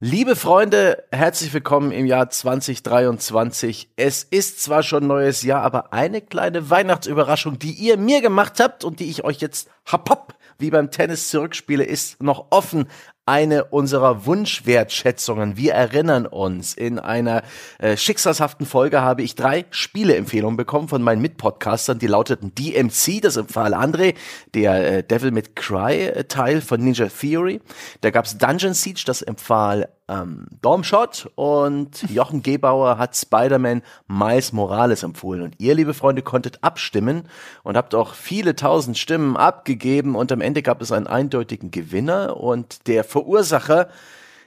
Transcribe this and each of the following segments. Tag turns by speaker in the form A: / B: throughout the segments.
A: Liebe Freunde, herzlich willkommen im Jahr 2023. Es ist zwar schon neues Jahr, aber eine kleine Weihnachtsüberraschung, die ihr mir gemacht habt und die ich euch jetzt hap, hap wie beim Tennis zurückspiele, ist noch offen eine unserer Wunschwertschätzungen. Wir erinnern uns, in einer äh, schicksalshaften Folge habe ich drei Spieleempfehlungen bekommen von meinen Mitpodcastern. Die lauteten DMC, das empfahl André, der äh, Devil May Cry äh, Teil von Ninja Theory. Da gab's Dungeon Siege, das empfahl ähm, Dormshot und Jochen Gebauer hat Spider-Man Miles Morales empfohlen. Und ihr, liebe Freunde, konntet abstimmen und habt auch viele tausend Stimmen abgegeben und am Ende gab es einen eindeutigen Gewinner und der Verursacher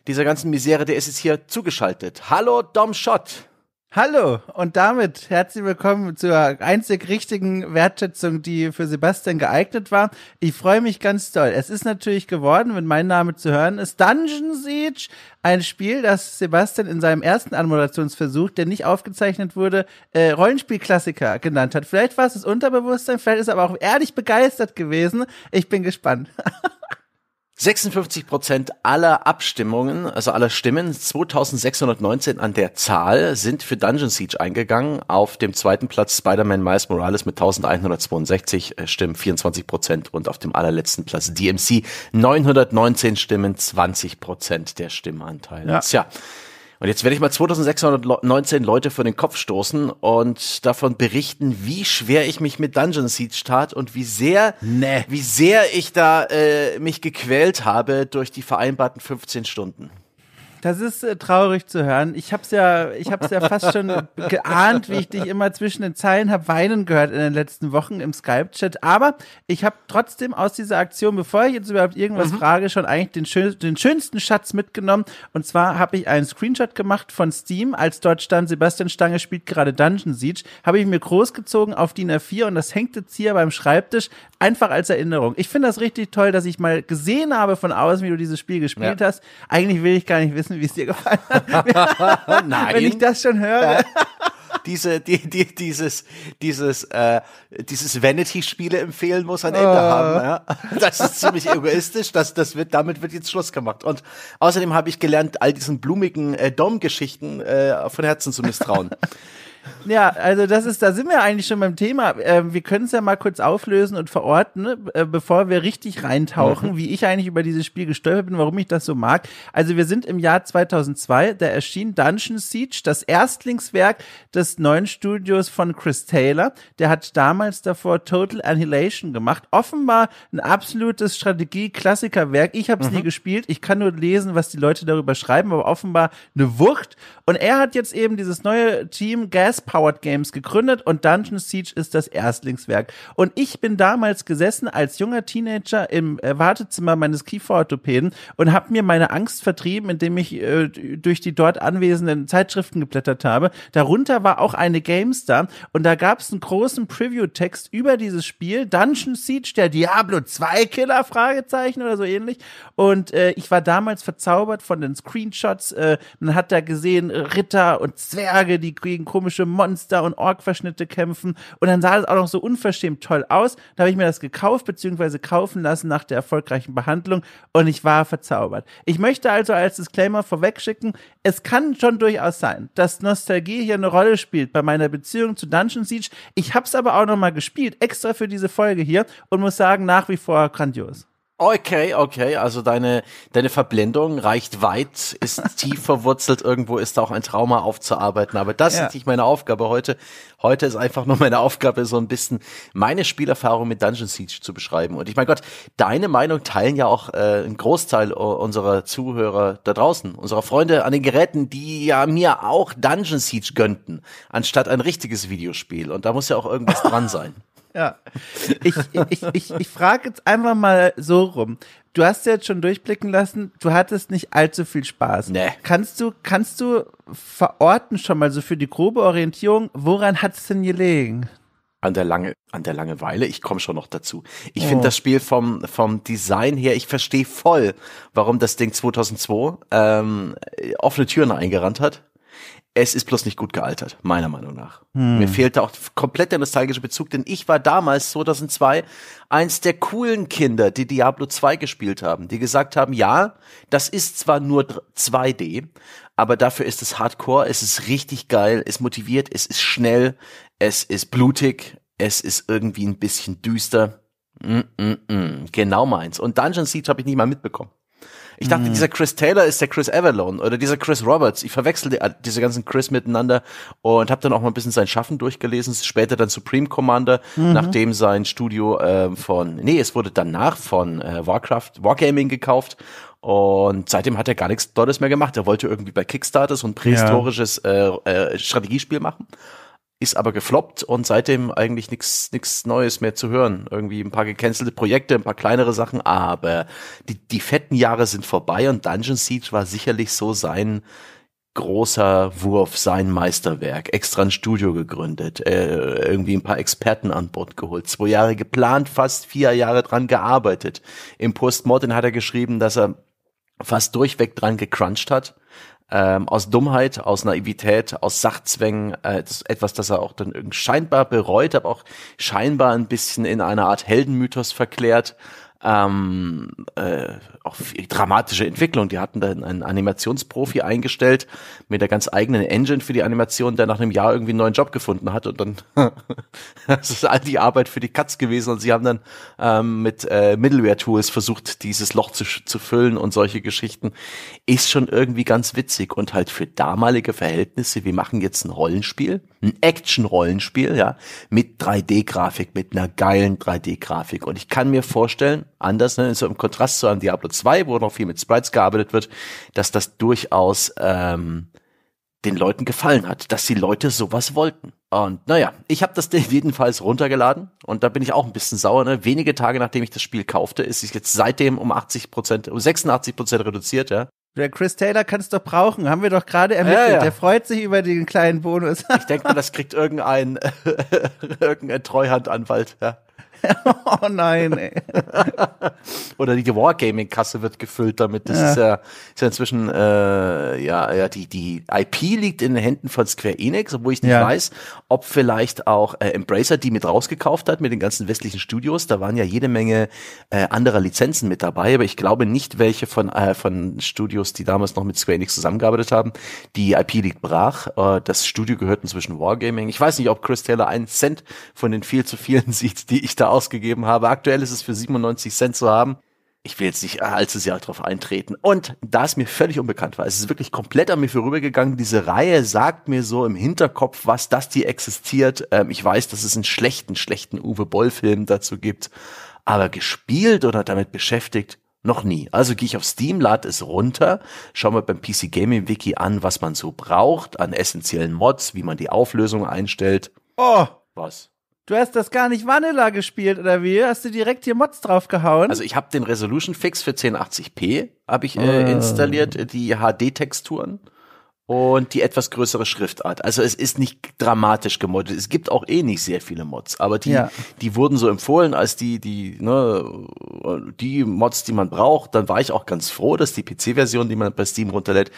A: dieser ganzen Misere, der ist jetzt hier zugeschaltet. Hallo, Dom Schott. Hallo und damit
B: herzlich willkommen zur einzig richtigen Wertschätzung, die für Sebastian geeignet war. Ich freue mich ganz doll. Es ist natürlich geworden, wenn mein Name zu hören ist, Dungeon Siege, ein Spiel, das Sebastian in seinem ersten Anmoderationsversuch, der nicht aufgezeichnet wurde, äh, Rollenspielklassiker genannt hat. Vielleicht war es das Unterbewusstsein, vielleicht ist er aber auch ehrlich begeistert gewesen.
A: Ich bin gespannt. 56 Prozent aller Abstimmungen, also aller Stimmen, 2619 an der Zahl, sind für Dungeon Siege eingegangen. Auf dem zweiten Platz Spider-Man Miles Morales mit 1162 äh, Stimmen, 24 Prozent. Und auf dem allerletzten Platz DMC 919 Stimmen, 20 Prozent der Stimmanteile. Ja. Tja. Und jetzt werde ich mal 2619 Leute vor den Kopf stoßen und davon berichten, wie schwer ich mich mit Dungeon Siege tat und wie sehr, nee. wie sehr ich da äh, mich gequält habe durch die vereinbarten 15 Stunden.
B: Das ist äh, traurig zu hören. Ich hab's ja, ich hab's ja fast schon geahnt, wie ich dich immer zwischen den Zeilen hab weinen gehört in den letzten Wochen im Skype-Chat. Aber ich habe trotzdem aus dieser Aktion, bevor ich jetzt überhaupt irgendwas mhm. frage, schon eigentlich den, schön, den schönsten Schatz mitgenommen. Und zwar habe ich einen Screenshot gemacht von Steam, als dort stand, Sebastian Stange spielt gerade Dungeon Siege. Habe ich mir großgezogen auf DIN A4 und das hängt jetzt hier beim Schreibtisch einfach als Erinnerung. Ich finde das richtig toll, dass ich mal gesehen habe von außen, wie du dieses Spiel gespielt ja. hast. Eigentlich will ich gar
A: nicht wissen, wissen, wie es dir gefallen hat. Nein. Wenn ich das schon höre. Äh, diese, die, die, dieses, dieses, äh, dieses Vanity-Spiele empfehlen muss ein Ende oh. haben. Ja? Das ist ziemlich egoistisch. Das, das wird, damit wird jetzt Schluss gemacht. Und außerdem habe ich gelernt, all diesen blumigen äh, Dom-Geschichten äh, von Herzen zu misstrauen.
B: Ja, also das ist, da sind wir eigentlich schon beim Thema. Ähm, wir können es ja mal kurz auflösen und verorten, ne, äh, bevor wir richtig reintauchen, mhm. wie ich eigentlich über dieses Spiel gestolpert bin, warum ich das so mag. Also wir sind im Jahr 2002, da erschien Dungeon Siege, das Erstlingswerk des neuen Studios von Chris Taylor. Der hat damals davor Total Annihilation gemacht. Offenbar ein absolutes Strategie-Klassikerwerk. Ich habe es mhm. nie gespielt. Ich kann nur lesen, was die Leute darüber schreiben, aber offenbar eine Wucht. Und er hat jetzt eben dieses neue Team Gas US-Powered Games gegründet und Dungeon Siege ist das Erstlingswerk. Und ich bin damals gesessen als junger Teenager im äh, Wartezimmer meines Kieferorthopäden und habe mir meine Angst vertrieben, indem ich äh, durch die dort anwesenden Zeitschriften geblättert habe. Darunter war auch eine GameStar und da gab es einen großen Preview-Text über dieses Spiel, Dungeon Siege, der Diablo 2 Killer, Fragezeichen oder so ähnlich. Und äh, ich war damals verzaubert von den Screenshots. Äh, man hat da gesehen, Ritter und Zwerge, die kriegen komische komische Monster und Org-Verschnitte kämpfen. Und dann sah das auch noch so unverschämt toll aus. Da habe ich mir das gekauft bzw. kaufen lassen nach der erfolgreichen Behandlung und ich war verzaubert. Ich möchte also als Disclaimer vorwegschicken, es kann schon durchaus sein, dass Nostalgie hier eine Rolle spielt bei meiner Beziehung zu Dungeon Siege. Ich habe es aber auch nochmal gespielt, extra für diese Folge hier und muss sagen, nach wie vor grandios.
A: Okay, okay, also deine, deine Verblendung reicht weit, ist tief verwurzelt, irgendwo ist da auch ein Trauma aufzuarbeiten, aber das ja. ist nicht meine Aufgabe heute. Heute ist einfach nur meine Aufgabe, so ein bisschen meine Spielerfahrung mit Dungeon Siege zu beschreiben. Und ich mein Gott, deine Meinung teilen ja auch äh, ein Großteil unserer Zuhörer da draußen, unserer Freunde an den Geräten, die ja mir auch Dungeon Siege gönnten, anstatt ein richtiges Videospiel. Und da muss ja auch irgendwas dran sein.
B: Ja. Ich, ich, ich, ich frage jetzt einfach mal so rum. Du hast jetzt schon durchblicken lassen, du hattest nicht allzu viel Spaß. Nee. Kannst du, kannst du verorten schon mal so für die grobe Orientierung, woran
A: hat es denn gelegen? An der, lange, an der Langeweile, ich komme schon noch dazu. Ich oh. finde das Spiel vom, vom Design her, ich verstehe voll, warum das Ding 2002 ähm, offene Türen eingerannt hat. Es ist bloß nicht gut gealtert, meiner Meinung nach. Hm. Mir fehlt da auch komplett der nostalgische Bezug, denn ich war damals 2002 eins der coolen Kinder, die Diablo 2 gespielt haben, die gesagt haben, ja, das ist zwar nur 2D, aber dafür ist es hardcore, es ist richtig geil, es motiviert, es ist schnell, es ist blutig, es ist irgendwie ein bisschen düster. Mm -mm -mm. Genau meins. Und Dungeon Siege habe ich nicht mal mitbekommen. Ich dachte, mhm. dieser Chris Taylor ist der Chris Avalon oder dieser Chris Roberts. Ich verwechselte diese ganzen Chris miteinander und habe dann auch mal ein bisschen sein Schaffen durchgelesen. Später dann Supreme Commander, mhm. nachdem sein Studio äh, von, nee, es wurde danach von äh, Warcraft, Wargaming gekauft und seitdem hat er gar nichts Tolles mehr gemacht. Er wollte irgendwie bei Kickstarter so ein prähistorisches ja. äh, äh, Strategiespiel machen ist aber gefloppt und seitdem eigentlich nichts nichts Neues mehr zu hören. Irgendwie ein paar gecancelte Projekte, ein paar kleinere Sachen, aber die, die fetten Jahre sind vorbei und Dungeon Siege war sicherlich so sein großer Wurf, sein Meisterwerk. Extra ein Studio gegründet, äh, irgendwie ein paar Experten an Bord geholt, zwei Jahre geplant, fast vier Jahre dran gearbeitet. Im Postmortem hat er geschrieben, dass er fast durchweg dran gecrunched hat ähm, aus Dummheit, aus Naivität, aus Sachzwängen, äh, das etwas, das er auch dann irgendwie scheinbar bereut, aber auch scheinbar ein bisschen in einer Art Heldenmythos verklärt ähm, äh, auch dramatische Entwicklung. Die hatten dann einen Animationsprofi eingestellt mit der ganz eigenen Engine für die Animation, der nach einem Jahr irgendwie einen neuen Job gefunden hat und dann das ist all die Arbeit für die Katz gewesen und sie haben dann ähm, mit äh, Middleware-Tools versucht, dieses Loch zu, zu füllen und solche Geschichten. Ist schon irgendwie ganz witzig und halt für damalige Verhältnisse, wir machen jetzt ein Rollenspiel ein Action-Rollenspiel, ja, mit 3D-Grafik, mit einer geilen 3D-Grafik. Und ich kann mir vorstellen, anders, ne, so im Kontrast zu einem Diablo 2, wo noch viel mit Sprites gearbeitet wird, dass das durchaus ähm, den Leuten gefallen hat, dass die Leute sowas wollten. Und naja, ich habe das jedenfalls runtergeladen und da bin ich auch ein bisschen sauer. Ne? Wenige Tage nachdem ich das Spiel kaufte, ist es jetzt seitdem um 80 Prozent, um 86 Prozent reduziert. Ja?
B: Der Chris Taylor kann es doch brauchen, haben wir doch gerade ermittelt. Ja, ja. Der freut sich über den kleinen Bonus. ich denke mal, das kriegt irgendein,
A: irgendein Treuhandanwalt. Ja. oh nein, ey. Oder die Wargaming-Kasse wird gefüllt damit. Das ja. ist ja, ist ja inzwischen, äh, ja, ja, die, die IP liegt in den Händen von Square Enix, obwohl ich nicht ja. weiß, ob vielleicht auch äh, Embracer die mit rausgekauft hat mit den ganzen westlichen Studios. Da waren ja jede Menge äh, anderer Lizenzen mit dabei, aber ich glaube nicht welche von, äh, von Studios, die damals noch mit Square Enix zusammengearbeitet haben. Die IP liegt brach. Äh, das Studio gehört inzwischen Wargaming. Ich weiß nicht, ob Chris Taylor einen Cent von den viel zu vielen sieht, die ich da ausgegeben habe. Aktuell ist es für 97 Cent zu haben. Ich will jetzt nicht allzu sehr darauf eintreten. Und da es mir völlig unbekannt war, es ist wirklich komplett an mir vorübergegangen. Diese Reihe sagt mir so im Hinterkopf, was das die existiert. Ähm, ich weiß, dass es einen schlechten, schlechten Uwe Boll-Film dazu gibt. Aber gespielt oder damit beschäftigt, noch nie. Also gehe ich auf Steam, lade es runter, schaue mir beim PC Gaming Wiki an, was man so braucht, an essentiellen Mods, wie man die Auflösung einstellt. Oh! Was?
B: Du hast das gar nicht Vanilla gespielt oder wie? Hast du direkt hier Mods draufgehauen?
A: Also ich habe den Resolution Fix für 1080p habe ich äh, ah. installiert, die HD-Texturen und die etwas größere Schriftart. Also es ist nicht dramatisch gemoddet. Es gibt auch eh nicht sehr viele Mods, aber die, ja. die wurden so empfohlen als die, die, ne, die Mods, die man braucht. Dann war ich auch ganz froh, dass die PC-Version, die man bei Steam runterlädt,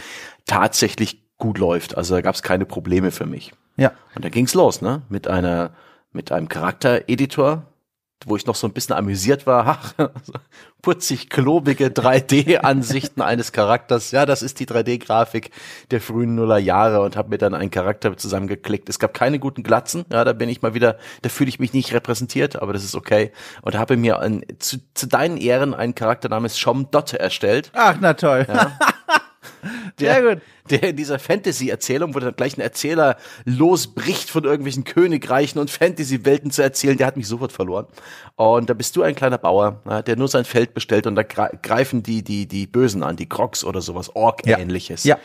A: tatsächlich gut läuft. Also da gab es keine Probleme für mich. Ja. Und dann ging's los, ne? Mit einer mit einem Charaktereditor, wo ich noch so ein bisschen amüsiert war. Ach, putzig klobige 3D-Ansichten eines Charakters. Ja, das ist die 3D-Grafik der frühen Nuller Jahre und habe mir dann einen Charakter zusammengeklickt. Es gab keine guten Glatzen. Ja, da bin ich mal wieder, da fühle ich mich nicht repräsentiert, aber das ist okay. Und habe mir einen, zu, zu, deinen Ehren einen Charakter namens Shom Dotte erstellt. Ach, na toll. Ja. Der, Sehr gut. Der in dieser Fantasy-Erzählung, wo dann gleich ein Erzähler losbricht von irgendwelchen Königreichen und Fantasy-Welten zu erzählen, der hat mich sofort verloren. Und da bist du ein kleiner Bauer, ne, der nur sein Feld bestellt und da greifen die, die, die Bösen an, die Crocs oder sowas, Ork-ähnliches. ja. ja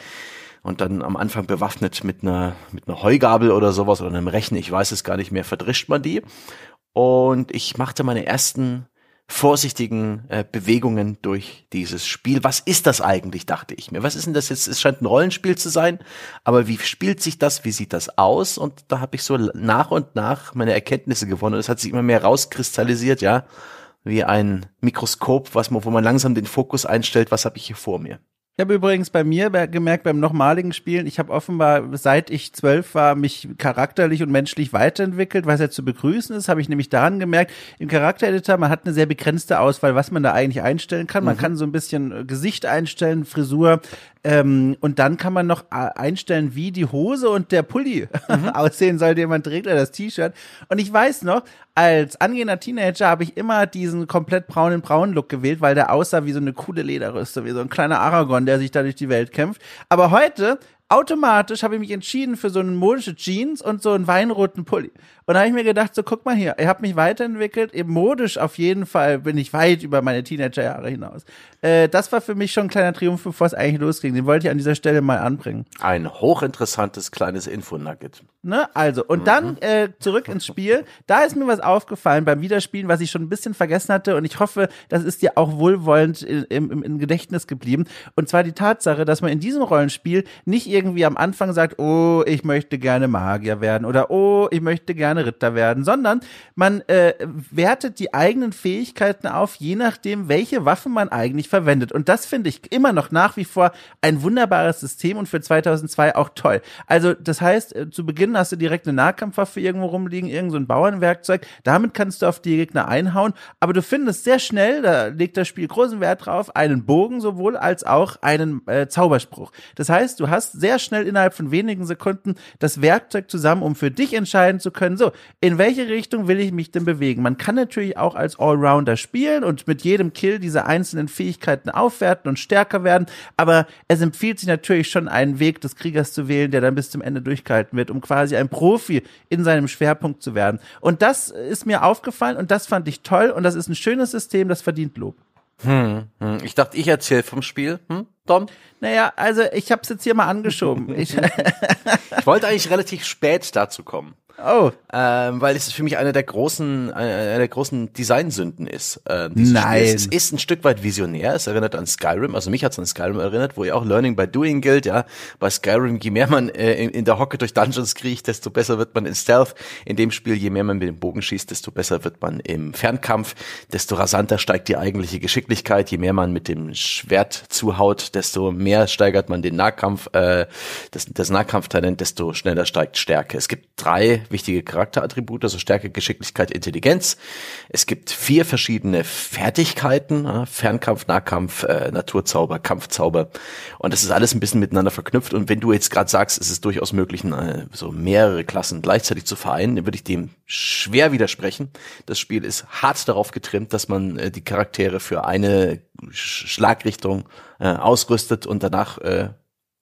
A: und dann am Anfang bewaffnet mit einer, mit einer Heugabel oder sowas oder einem Rechen, ich weiß es gar nicht mehr, verdrischt man die. Und ich machte meine ersten vorsichtigen äh, Bewegungen durch dieses Spiel. Was ist das eigentlich, dachte ich mir. Was ist denn das jetzt? Es scheint ein Rollenspiel zu sein, aber wie spielt sich das? Wie sieht das aus? Und da habe ich so nach und nach meine Erkenntnisse gewonnen. Es hat sich immer mehr rauskristallisiert, ja, wie ein Mikroskop, was man, wo man langsam den Fokus einstellt, was habe ich hier vor mir.
B: Ich habe übrigens bei mir gemerkt, beim nochmaligen Spielen, ich habe offenbar, seit ich zwölf war, mich charakterlich und menschlich weiterentwickelt. Was ja zu begrüßen ist, habe ich nämlich daran gemerkt, im Charaktereditor, man hat eine sehr begrenzte Auswahl, was man da eigentlich einstellen kann. Man mhm. kann so ein bisschen äh, Gesicht einstellen, Frisur, ähm, und dann kann man noch äh, einstellen, wie die Hose und der Pulli mhm. aussehen soll, den man trägt oder das T-Shirt. Und ich weiß noch, als angehender Teenager habe ich immer diesen komplett braunen braunen Look gewählt, weil der aussah wie so eine coole Lederrüste, wie so ein kleiner Aragon, der sich da durch die Welt kämpft. Aber heute automatisch habe ich mich entschieden für so eine modische Jeans und so einen weinroten Pulli. Und da habe ich mir gedacht, so guck mal hier, ich habe mich weiterentwickelt, eben modisch auf jeden Fall bin ich weit über meine Teenagerjahre hinaus. Äh, das war für mich schon ein kleiner Triumph, bevor es eigentlich losging. Den wollte ich an dieser
A: Stelle mal anbringen. Ein hochinteressantes kleines Infonugget.
B: Ne, also, und mhm. dann äh, zurück ins Spiel. Da ist mir was aufgefallen beim Wiederspielen, was ich schon ein bisschen vergessen hatte und ich hoffe, das ist dir auch wohlwollend im, im, im Gedächtnis geblieben. Und zwar die Tatsache, dass man in diesem Rollenspiel nicht ihr irgendwie am Anfang sagt, oh, ich möchte gerne Magier werden oder oh, ich möchte gerne Ritter werden, sondern man äh, wertet die eigenen Fähigkeiten auf, je nachdem, welche Waffen man eigentlich verwendet. Und das finde ich immer noch nach wie vor ein wunderbares System und für 2002 auch toll. Also das heißt, äh, zu Beginn hast du direkt eine Nahkampfwaffe irgendwo rumliegen, irgend so ein Bauernwerkzeug. Damit kannst du auf die Gegner einhauen, aber du findest sehr schnell, da legt das Spiel großen Wert drauf, einen Bogen sowohl als auch einen äh, Zauberspruch. Das heißt, du hast sehr sehr schnell innerhalb von wenigen Sekunden das Werkzeug zusammen, um für dich entscheiden zu können, so, in welche Richtung will ich mich denn bewegen? Man kann natürlich auch als Allrounder spielen und mit jedem Kill diese einzelnen Fähigkeiten aufwerten und stärker werden, aber es empfiehlt sich natürlich schon, einen Weg des Kriegers zu wählen, der dann bis zum Ende durchgehalten wird, um quasi ein Profi in seinem Schwerpunkt zu werden. Und das ist mir aufgefallen und das fand ich toll und das ist ein schönes System, das verdient
A: Lob. Hm, hm. Ich dachte, ich erzähle vom Spiel. Hm,
B: Dom? Naja, also ich habe es jetzt hier mal angeschoben. ich
A: wollte eigentlich relativ spät dazu kommen. Oh. Ähm, weil es für mich eine der großen, eine, der großen Designsünden ist. Ähm, Nein. Spiel. Es ist ein Stück weit visionär. Es erinnert an Skyrim. Also mich hat es an Skyrim erinnert, wo ja auch Learning by Doing gilt. Ja, bei Skyrim je mehr man äh, in, in, der Hocke durch Dungeons kriegt, desto besser wird man in Stealth. In dem Spiel je mehr man mit dem Bogen schießt, desto besser wird man im Fernkampf. Desto rasanter steigt die eigentliche Geschicklichkeit. Je mehr man mit dem Schwert zuhaut, desto mehr steigert man den Nahkampf, äh, das, das Nahkampftalent, desto schneller steigt Stärke. Es gibt drei wichtige Charakterattribute, also Stärke, Geschicklichkeit, Intelligenz. Es gibt vier verschiedene Fertigkeiten, Fernkampf, Nahkampf, äh, Naturzauber, Kampfzauber. Und das ist alles ein bisschen miteinander verknüpft. Und wenn du jetzt gerade sagst, es ist durchaus möglich, äh, so mehrere Klassen gleichzeitig zu vereinen, dann würde ich dem schwer widersprechen. Das Spiel ist hart darauf getrimmt, dass man äh, die Charaktere für eine Schlagrichtung äh, ausrüstet und danach äh,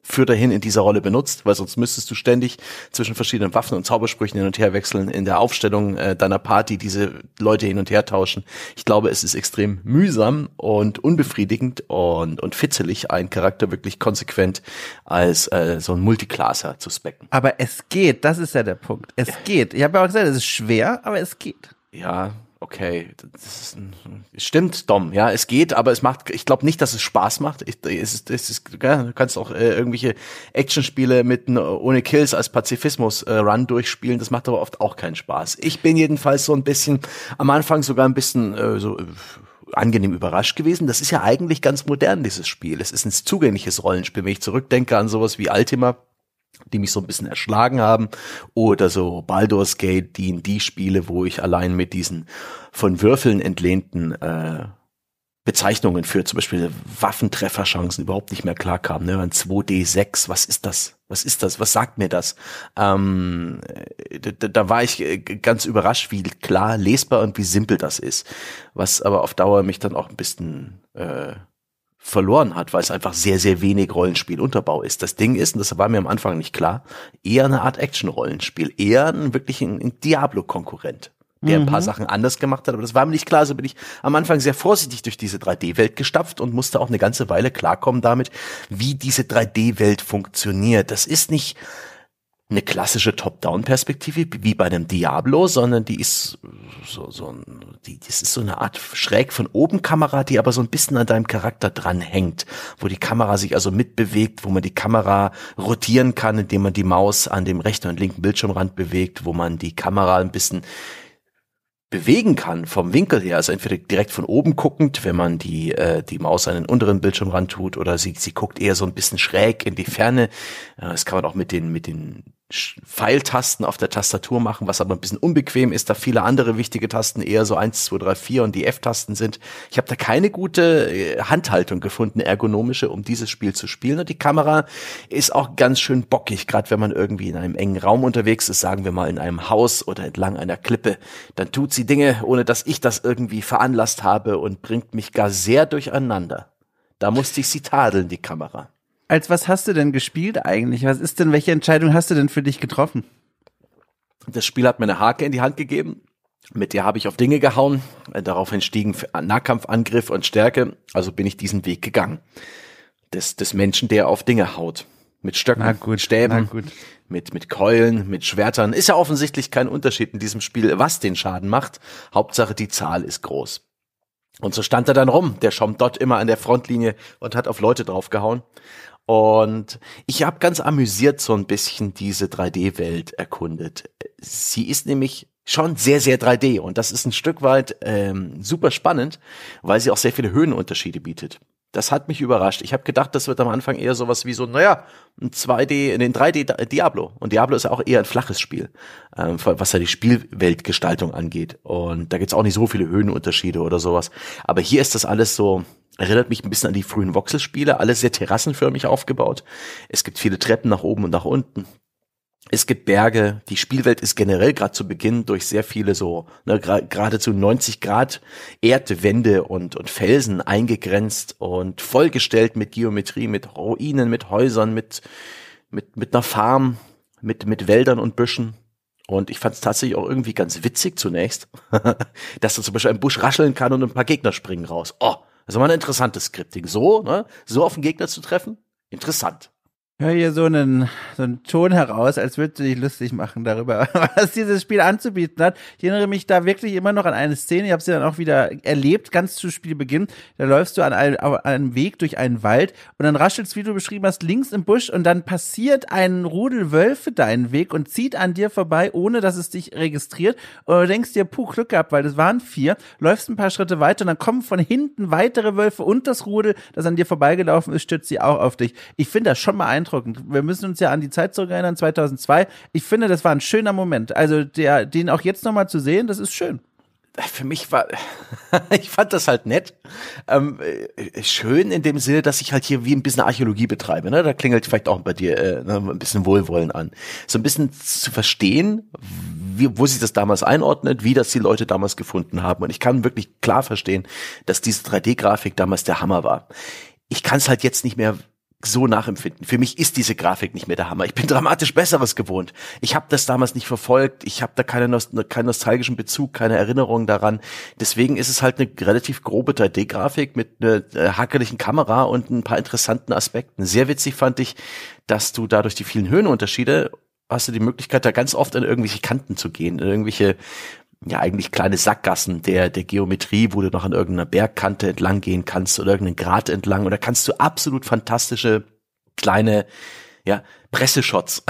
A: für dahin in dieser Rolle benutzt, weil sonst müsstest du ständig zwischen verschiedenen Waffen und Zaubersprüchen hin und her wechseln, in der Aufstellung äh, deiner Party diese Leute hin und her tauschen. Ich glaube, es ist extrem mühsam und unbefriedigend und, und fitzelig, einen Charakter wirklich konsequent als äh, so ein Multiclasser zu specken. Aber es geht, das ist ja der Punkt. Es geht. Ich habe ja auch gesagt, es ist schwer, aber es geht. Ja, okay, das ist ein, stimmt, Dom, ja, es geht, aber es macht, ich glaube nicht, dass es Spaß macht. Ich, es, es, es, ja, du kannst auch äh, irgendwelche Actionspiele mit äh, ohne Kills als Pazifismus-Run äh, durchspielen, das macht aber oft auch keinen Spaß. Ich bin jedenfalls so ein bisschen, am Anfang sogar ein bisschen äh, so Äh, angenehm überrascht gewesen. Das ist ja eigentlich ganz modern, dieses Spiel. Es ist ein zugängliches Rollenspiel. Wenn ich zurückdenke an sowas wie Ultima, die mich so ein bisschen erschlagen haben oder so Baldur's Gate, die in die Spiele, wo ich allein mit diesen von Würfeln entlehnten äh, Bezeichnungen für zum Beispiel Waffentrefferchancen überhaupt nicht mehr klarkam. kam. Ne? Ein 2D6, was ist das? Was ist das? Was sagt mir das? Ähm, äh, da, da war ich äh, ganz überrascht, wie klar lesbar und wie simpel das ist. Was aber auf Dauer mich dann auch ein bisschen äh, verloren hat, weil es einfach sehr, sehr wenig Rollenspielunterbau ist. Das Ding ist, und das war mir am Anfang nicht klar, eher eine Art Action-Rollenspiel, eher ein, wirklich ein, ein Diablo-Konkurrent der ein paar mhm. Sachen anders gemacht hat, aber das war mir nicht klar, so also bin ich am Anfang sehr vorsichtig durch diese 3D-Welt gestapft und musste auch eine ganze Weile klarkommen damit, wie diese 3D-Welt funktioniert. Das ist nicht eine klassische Top-Down-Perspektive wie bei einem Diablo, sondern die ist so, so die, das ist so eine Art schräg von oben Kamera, die aber so ein bisschen an deinem Charakter dranhängt, wo die Kamera sich also mitbewegt, wo man die Kamera rotieren kann, indem man die Maus an dem rechten und linken Bildschirmrand bewegt, wo man die Kamera ein bisschen bewegen kann vom Winkel her, also entweder direkt von oben guckend, wenn man die äh, die Maus an den unteren Bildschirmrand tut, oder sie sie guckt eher so ein bisschen schräg in die Ferne. Äh, das kann man auch mit den mit den Pfeiltasten auf der Tastatur machen, was aber ein bisschen unbequem ist, da viele andere wichtige Tasten eher so eins, zwei, drei, vier und die F-Tasten sind. Ich habe da keine gute äh, Handhaltung gefunden, ergonomische, um dieses Spiel zu spielen. Und die Kamera ist auch ganz schön bockig, gerade wenn man irgendwie in einem engen Raum unterwegs ist, sagen wir mal in einem Haus oder entlang einer Klippe. Dann tut sie Dinge, ohne dass ich das irgendwie veranlasst habe und bringt mich gar sehr durcheinander. Da musste ich sie tadeln, die Kamera
B: als was hast du denn
A: gespielt eigentlich? Was ist denn, welche Entscheidung hast du denn für dich getroffen? Das Spiel hat mir eine Hake in die Hand gegeben. Mit der habe ich auf Dinge gehauen. Äh, daraufhin stiegen Nahkampfangriff und Stärke. Also bin ich diesen Weg gegangen. Des, des Menschen, der auf Dinge haut. Mit Stöcken, na gut, Stäben, gut. Mit, mit Keulen, mit Schwertern. Ist ja offensichtlich kein Unterschied in diesem Spiel, was den Schaden macht. Hauptsache, die Zahl ist groß. Und so stand er dann rum, der Schom dort immer an der Frontlinie und hat auf Leute draufgehauen. Und ich habe ganz amüsiert so ein bisschen diese 3D-Welt erkundet. Sie ist nämlich schon sehr, sehr 3D und das ist ein Stück weit ähm, super spannend, weil sie auch sehr viele Höhenunterschiede bietet. Das hat mich überrascht. Ich habe gedacht, das wird am Anfang eher sowas wie so, naja, ein 2D, ein 3D Diablo. Und Diablo ist auch eher ein flaches Spiel, ähm, was ja die Spielweltgestaltung angeht. Und da gibt's auch nicht so viele Höhenunterschiede oder sowas. Aber hier ist das alles so, Erinnert mich ein bisschen an die frühen Voxelspiele, alles sehr terrassenförmig aufgebaut. Es gibt viele Treppen nach oben und nach unten. Es gibt Berge. Die Spielwelt ist generell gerade zu Beginn durch sehr viele so ne, geradezu 90 Grad Erdwände und, und Felsen eingegrenzt und vollgestellt mit Geometrie, mit Ruinen, mit Häusern, mit, mit, mit einer Farm, mit, mit Wäldern und Büschen. Und ich fand es tatsächlich auch irgendwie ganz witzig zunächst, dass da zum Beispiel ein Busch rascheln kann und ein paar Gegner springen raus. Oh, das ist mal ein interessantes Scripting. So, ne? So auf den Gegner zu treffen, interessant.
B: Hör hier so einen, so einen Ton heraus, als würdest du dich lustig machen darüber, was dieses Spiel anzubieten hat. Ich erinnere mich da wirklich immer noch an eine Szene, ich habe sie dann auch wieder erlebt, ganz zu Spielbeginn. Da läufst du an einem, auf einem Weg durch einen Wald und dann raschelst, wie du beschrieben hast, links im Busch und dann passiert ein Rudel Wölfe deinen Weg und zieht an dir vorbei, ohne dass es dich registriert. Und du denkst dir, puh, Glück gehabt, weil das waren vier. Läufst ein paar Schritte weiter und dann kommen von hinten weitere Wölfe und das Rudel, das an dir vorbeigelaufen ist, stürzt sie auch auf dich. Ich finde das schon mal ein beeindruckend. Wir müssen uns ja an die Zeit zurückerinnern, 2002. Ich finde, das war ein schöner Moment. Also der, den auch jetzt nochmal zu sehen, das ist schön für mich war,
A: ich fand das halt nett. Ähm, äh, schön in dem Sinne, dass ich halt hier wie ein bisschen Archäologie betreibe. Ne? Da klingelt vielleicht auch bei dir äh, ne, ein bisschen Wohlwollen an. So ein bisschen zu verstehen, wie, wo sich das damals einordnet, wie das die Leute damals gefunden haben. Und ich kann wirklich klar verstehen, dass diese 3D-Grafik damals der Hammer war. Ich kann es halt jetzt nicht mehr so nachempfinden. Für mich ist diese Grafik nicht mehr der Hammer. Ich bin dramatisch Besseres gewohnt. Ich habe das damals nicht verfolgt. Ich habe da keine keinen nostalgischen Bezug, keine Erinnerung daran. Deswegen ist es halt eine relativ grobe 3D-Grafik mit einer äh, Kamera und ein paar interessanten Aspekten. Sehr witzig fand ich, dass du dadurch die vielen Höhenunterschiede hast du die Möglichkeit, da ganz oft an irgendwelche Kanten zu gehen, in irgendwelche ja eigentlich kleine Sackgassen der, der Geometrie, wo du noch an irgendeiner Bergkante entlang gehen kannst oder irgendeinen Grat entlang oder kannst du absolut fantastische kleine ja, Presseshots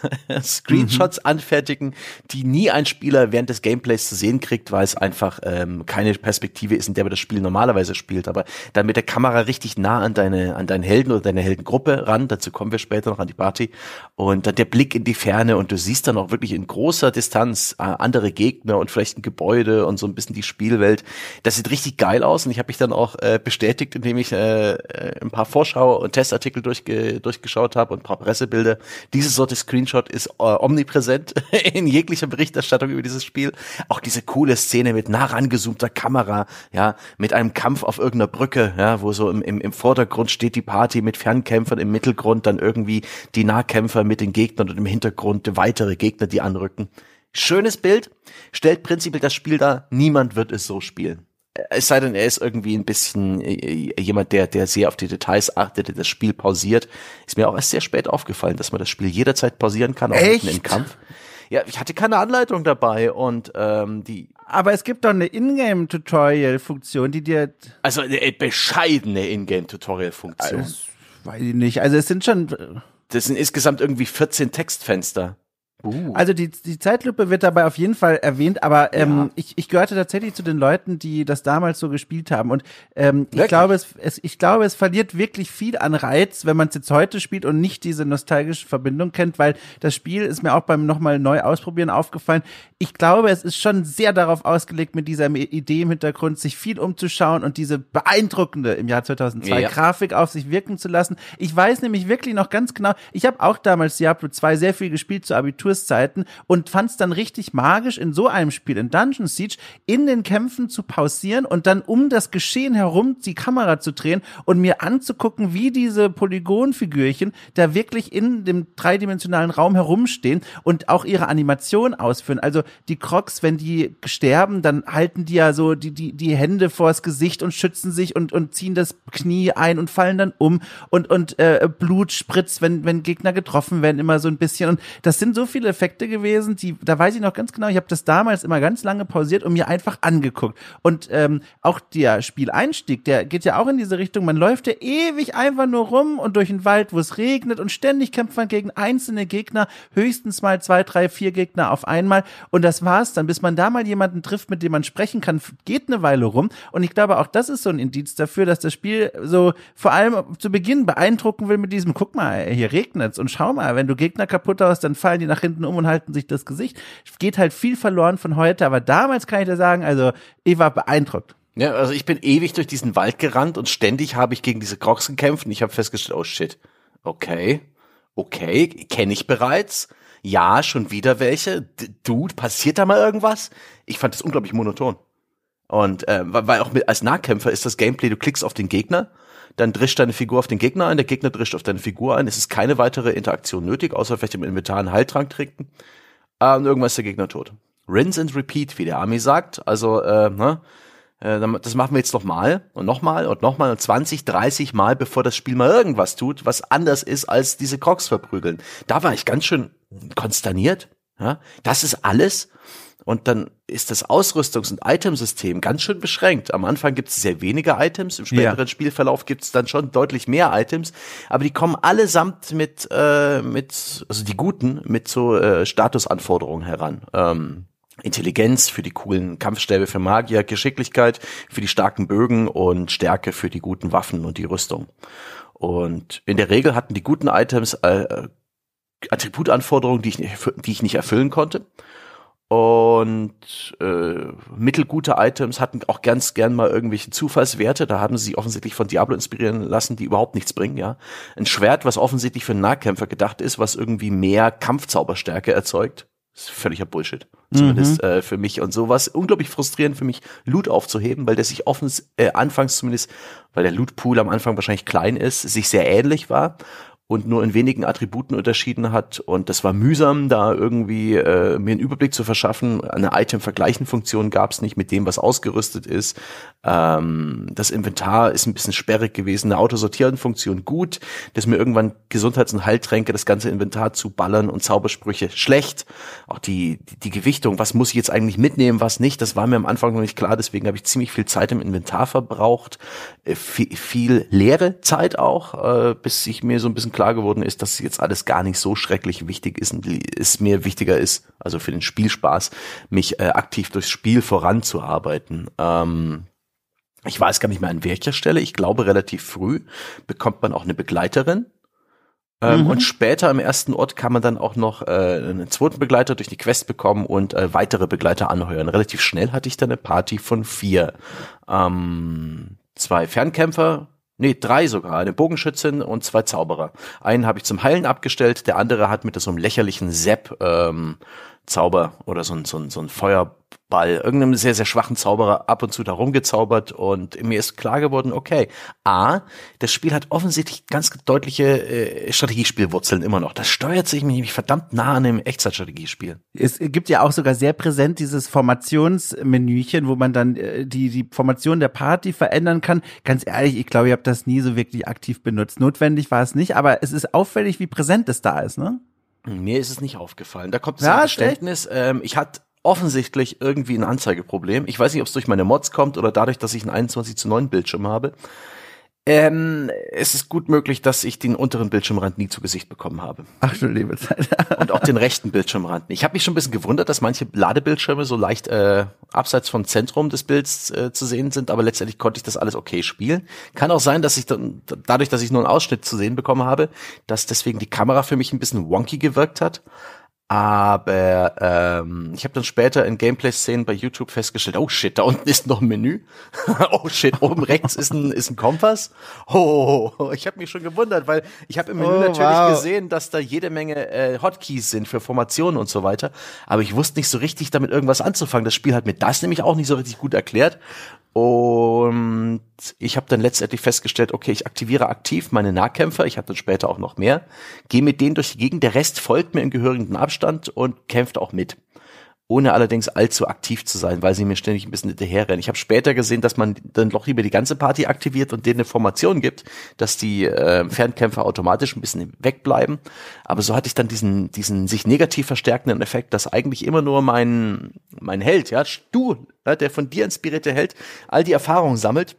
A: Mhm. Screenshots mhm. anfertigen, die nie ein Spieler während des Gameplays zu sehen kriegt, weil es einfach ähm, keine Perspektive ist, in der man das Spiel normalerweise spielt. Aber dann mit der Kamera richtig nah an deine, an deinen Helden oder deine Heldengruppe ran, dazu kommen wir später noch an die Party. Und dann der Blick in die Ferne und du siehst dann auch wirklich in großer Distanz äh, andere Gegner und vielleicht ein Gebäude und so ein bisschen die Spielwelt. Das sieht richtig geil aus und ich habe mich dann auch äh, bestätigt, indem ich äh, äh ein paar Vorschau- und Testartikel durchge durchgeschaut habe und ein paar Pressebilder. Diese Sorte Screenshots Screenshot ist äh, omnipräsent in jeglicher Berichterstattung über dieses Spiel. Auch diese coole Szene mit nah rangezoomter Kamera, ja, mit einem Kampf auf irgendeiner Brücke, ja, wo so im, im, im Vordergrund steht die Party mit Fernkämpfern, im Mittelgrund dann irgendwie die Nahkämpfer mit den Gegnern und im Hintergrund weitere Gegner, die anrücken. Schönes Bild, stellt prinzipiell das Spiel dar, niemand wird es so spielen es sei denn, er ist irgendwie ein bisschen äh, äh, jemand, der, der sehr auf die Details achtet, der das Spiel pausiert. Ist mir auch erst sehr spät aufgefallen, dass man das Spiel jederzeit pausieren kann, auch Echt? mitten im Kampf. Ja, ich hatte keine Anleitung dabei und ähm, die. Aber es gibt doch eine Ingame-Tutorial-Funktion, die dir. Also eine bescheidene Ingame-Tutorial-Funktion. Äh, weiß ich nicht.
B: Also es sind schon.
A: Das sind insgesamt irgendwie 14 Textfenster.
B: Uh. Also die, die Zeitlupe wird dabei auf jeden Fall erwähnt, aber ähm, ja. ich, ich gehörte tatsächlich zu den Leuten, die das damals so gespielt haben. Und ähm, ich, glaube, es, es, ich glaube, es verliert wirklich viel an Reiz, wenn man es jetzt heute spielt und nicht diese nostalgische Verbindung kennt, weil das Spiel ist mir auch beim nochmal neu ausprobieren aufgefallen. Ich glaube, es ist schon sehr darauf ausgelegt, mit dieser Idee im Hintergrund sich viel umzuschauen und diese beeindruckende im Jahr 2002 ja. Grafik auf sich wirken zu lassen. Ich weiß nämlich wirklich noch ganz genau, ich habe auch damals Diablo 2 sehr viel gespielt zur Abitur Sidequest-Zeiten und fand es dann richtig magisch, in so einem Spiel, in Dungeon Siege, in den Kämpfen zu pausieren und dann um das Geschehen herum die Kamera zu drehen und mir anzugucken, wie diese Polygonfigürchen da wirklich in dem dreidimensionalen Raum herumstehen und auch ihre Animation ausführen. Also die Crocs, wenn die sterben, dann halten die ja so die, die, die Hände vors Gesicht und schützen sich und, und ziehen das Knie ein und fallen dann um und, und äh, Blut spritzt, wenn, wenn Gegner getroffen werden, immer so ein bisschen. Und das sind so viele viele Effekte gewesen, die, da weiß ich noch ganz genau, ich habe das damals immer ganz lange pausiert und mir einfach angeguckt. Und ähm, auch der Spieleinstieg, der geht ja auch in diese Richtung. Man läuft ja ewig einfach nur rum und durch den Wald, wo es regnet und ständig kämpft man gegen einzelne Gegner, höchstens mal zwei, drei, vier Gegner auf einmal. Und das war's dann. Bis man da mal jemanden trifft, mit dem man sprechen kann, geht eine Weile rum. Und ich glaube, auch das ist so ein Indiz dafür, dass das Spiel so vor allem zu Beginn beeindrucken will mit diesem, guck mal, hier regnet's und schau mal, wenn du Gegner kaputt hast, dann fallen die nach hinten Umständen um und halten sich das Gesicht. Geht halt viel verloren von heute, aber damals kann ich dir sagen, also ich war beeindruckt.
A: Ja, also ich bin ewig durch diesen Wald gerannt und ständig habe ich gegen diese Crocs gekämpft und ich habe festgestellt, oh shit, okay, okay, kenne ich bereits. Ja, schon wieder welche. D Dude, passiert da mal irgendwas? Ich fand das unglaublich monoton. Und äh, weil auch mit, als Nahkämpfer ist das Gameplay, du klickst auf den Gegner dann drischt deine Figur auf den Gegner ein, der Gegner drischt auf deine Figur ein. Es ist keine weitere Interaktion nötig, außer vielleicht im Inventar einen Heiltrank trinken. Äh, und irgendwann ist der Gegner tot. Rinse and repeat, wie der Army sagt. Also, äh, ne? Äh, das machen wir jetzt nochmal und nochmal und nochmal und 20, 30 Mal, bevor das Spiel mal irgendwas tut, was anders ist als diese Crocs verprügeln. Da war ich ganz schön konsterniert. Ja? Das ist alles. Und dann ist das Ausrüstungs- und Itemsystem ganz schön beschränkt. Am Anfang gibt es sehr wenige Items, im späteren ja. Spielverlauf gibt es dann schon deutlich mehr Items, aber die kommen allesamt mit, äh, mit also die guten, mit so äh, Statusanforderungen heran. Ähm, Intelligenz für die coolen Kampfstäbe für Magier, Geschicklichkeit für die starken Bögen und Stärke für die guten Waffen und die Rüstung. Und in der Regel hatten die guten Items äh, Attributanforderungen, die ich, die ich nicht erfüllen konnte und äh, mittelgute Items hatten auch ganz gern mal irgendwelche Zufallswerte. Da haben sie sich offensichtlich von Diablo inspirieren lassen, die überhaupt nichts bringen, ja. Ein Schwert, was offensichtlich für einen Nahkämpfer gedacht ist, was irgendwie mehr Kampfzauberstärke erzeugt. ist völliger Bullshit. Zumindest mhm. äh, für mich und sowas. Unglaublich frustrierend für mich, Loot aufzuheben, weil der sich offens äh, anfangs zumindest, weil der Lootpool am Anfang wahrscheinlich klein ist, sich sehr ähnlich war und nur in wenigen Attributen unterschieden hat. Und das war mühsam, da irgendwie äh, mir einen Überblick zu verschaffen. Eine Item-Vergleichen-Funktion gab es nicht mit dem, was ausgerüstet ist. Ähm, das Inventar ist ein bisschen sperrig gewesen. Eine Autosortieren-Funktion gut, dass mir irgendwann Gesundheits- und Heiltränke, das ganze Inventar zu ballern und Zaubersprüche schlecht. Auch die, die, Gewichtung, was muss ich jetzt eigentlich mitnehmen, was nicht, das war mir am Anfang noch nicht klar. Deswegen habe ich ziemlich viel Zeit im Inventar verbraucht. Äh, viel, viel leere Zeit auch, äh, bis ich mir so ein bisschen klar geworden ist, dass jetzt alles gar nicht so schrecklich wichtig ist und es mir wichtiger ist, also für den Spielspaß, mich äh, aktiv durchs Spiel voranzuarbeiten. Ähm, ich weiß gar nicht mehr an welcher Stelle, ich glaube relativ früh bekommt man auch eine Begleiterin, ähm, mhm. Und später im ersten Ort kann man dann auch noch äh, einen zweiten Begleiter durch die Quest bekommen und äh, weitere Begleiter anheuern. Relativ schnell hatte ich dann eine Party von vier. Ähm, zwei Fernkämpfer, nee, drei sogar, eine Bogenschützin und zwei Zauberer. Einen habe ich zum Heilen abgestellt, der andere hat mit so einem lächerlichen Sepp ähm, Zauber oder so ein, so ein, so ein Feuerball, irgendeinem sehr, sehr schwachen Zauberer ab und zu da rumgezaubert und mir ist klar geworden, okay, A, das Spiel hat offensichtlich ganz deutliche äh, Strategiespielwurzeln immer noch. Das steuert sich nämlich verdammt nah an einem Echtzeitstrategiespiel. Es gibt ja auch sogar sehr präsent
B: dieses Formationsmenüchen, wo man dann äh, die, die Formation der Party verändern kann. Ganz ehrlich, ich glaube, ich habe das nie so wirklich aktiv benutzt. Notwendig war es nicht, aber es ist auffällig, wie präsent
A: es da ist, ne? Mir ist es nicht aufgefallen. Da kommt das ja, Verständnis. Ähm, ich hatte offensichtlich irgendwie ein Anzeigeproblem. Ich weiß nicht, ob es durch meine Mods kommt oder dadurch, dass ich einen 21 zu 9 Bildschirm habe. Ähm, es ist gut möglich, dass ich den unteren Bildschirmrand nie zu Gesicht bekommen habe. Ach du liebe Zeit. Und auch den rechten Bildschirmrand. Ich habe mich schon ein bisschen gewundert, dass manche Ladebildschirme so leicht äh, abseits vom Zentrum des Bilds äh, zu sehen sind, aber letztendlich konnte ich das alles okay spielen. Kann auch sein, dass ich dann, dadurch, dass ich nur einen Ausschnitt zu sehen bekommen habe, dass deswegen die Kamera für mich ein bisschen wonky gewirkt hat. Aber ähm, ich habe dann später in Gameplay-Szenen bei YouTube festgestellt, oh shit, da unten ist noch ein Menü. oh shit, oben rechts ist ein, ist ein Kompass. Oh, oh, oh, oh, ich habe mich schon gewundert, weil ich habe im Menü oh, natürlich wow. gesehen, dass da jede Menge äh, Hotkeys sind für Formationen und so weiter. Aber ich wusste nicht so richtig damit irgendwas anzufangen. Das Spiel hat mir das nämlich auch nicht so richtig gut erklärt. Und ich habe dann letztendlich festgestellt, okay, ich aktiviere aktiv meine Nahkämpfer, ich habe dann später auch noch mehr, gehe mit denen durch die Gegend, der Rest folgt mir im gehörigen Abstand und kämpft auch mit ohne allerdings allzu aktiv zu sein, weil sie mir ständig ein bisschen hinterherrennen. Ich habe später gesehen, dass man dann doch lieber die ganze Party aktiviert und denen eine Formation gibt, dass die äh, Fernkämpfer automatisch ein bisschen wegbleiben. Aber so hatte ich dann diesen, diesen sich negativ verstärkenden Effekt, dass eigentlich immer nur mein, mein Held, ja, du, ja, ne, der von dir inspirierte Held, all die Erfahrungen sammelt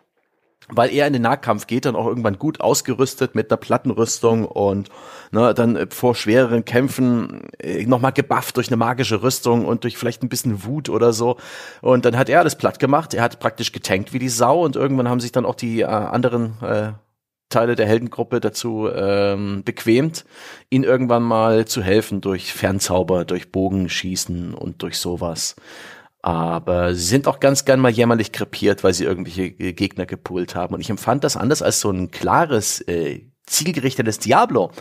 A: weil er in den Nahkampf geht, dann auch irgendwann gut ausgerüstet mit einer Plattenrüstung und ne, dann äh, vor schwereren Kämpfen äh, nochmal gebufft durch eine magische Rüstung und durch vielleicht ein bisschen Wut oder so. Und dann hat er alles platt gemacht, er hat praktisch getankt wie die Sau und irgendwann haben sich dann auch die äh, anderen äh, Teile der Heldengruppe dazu ähm, bequemt, ihn irgendwann mal zu helfen durch Fernzauber, durch Bogenschießen und durch sowas. Aber sie sind auch ganz gern mal jämmerlich krepiert, weil sie irgendwelche Gegner gepoolt haben. Und ich empfand das anders als so ein klares, äh, zielgerichtetes Diablo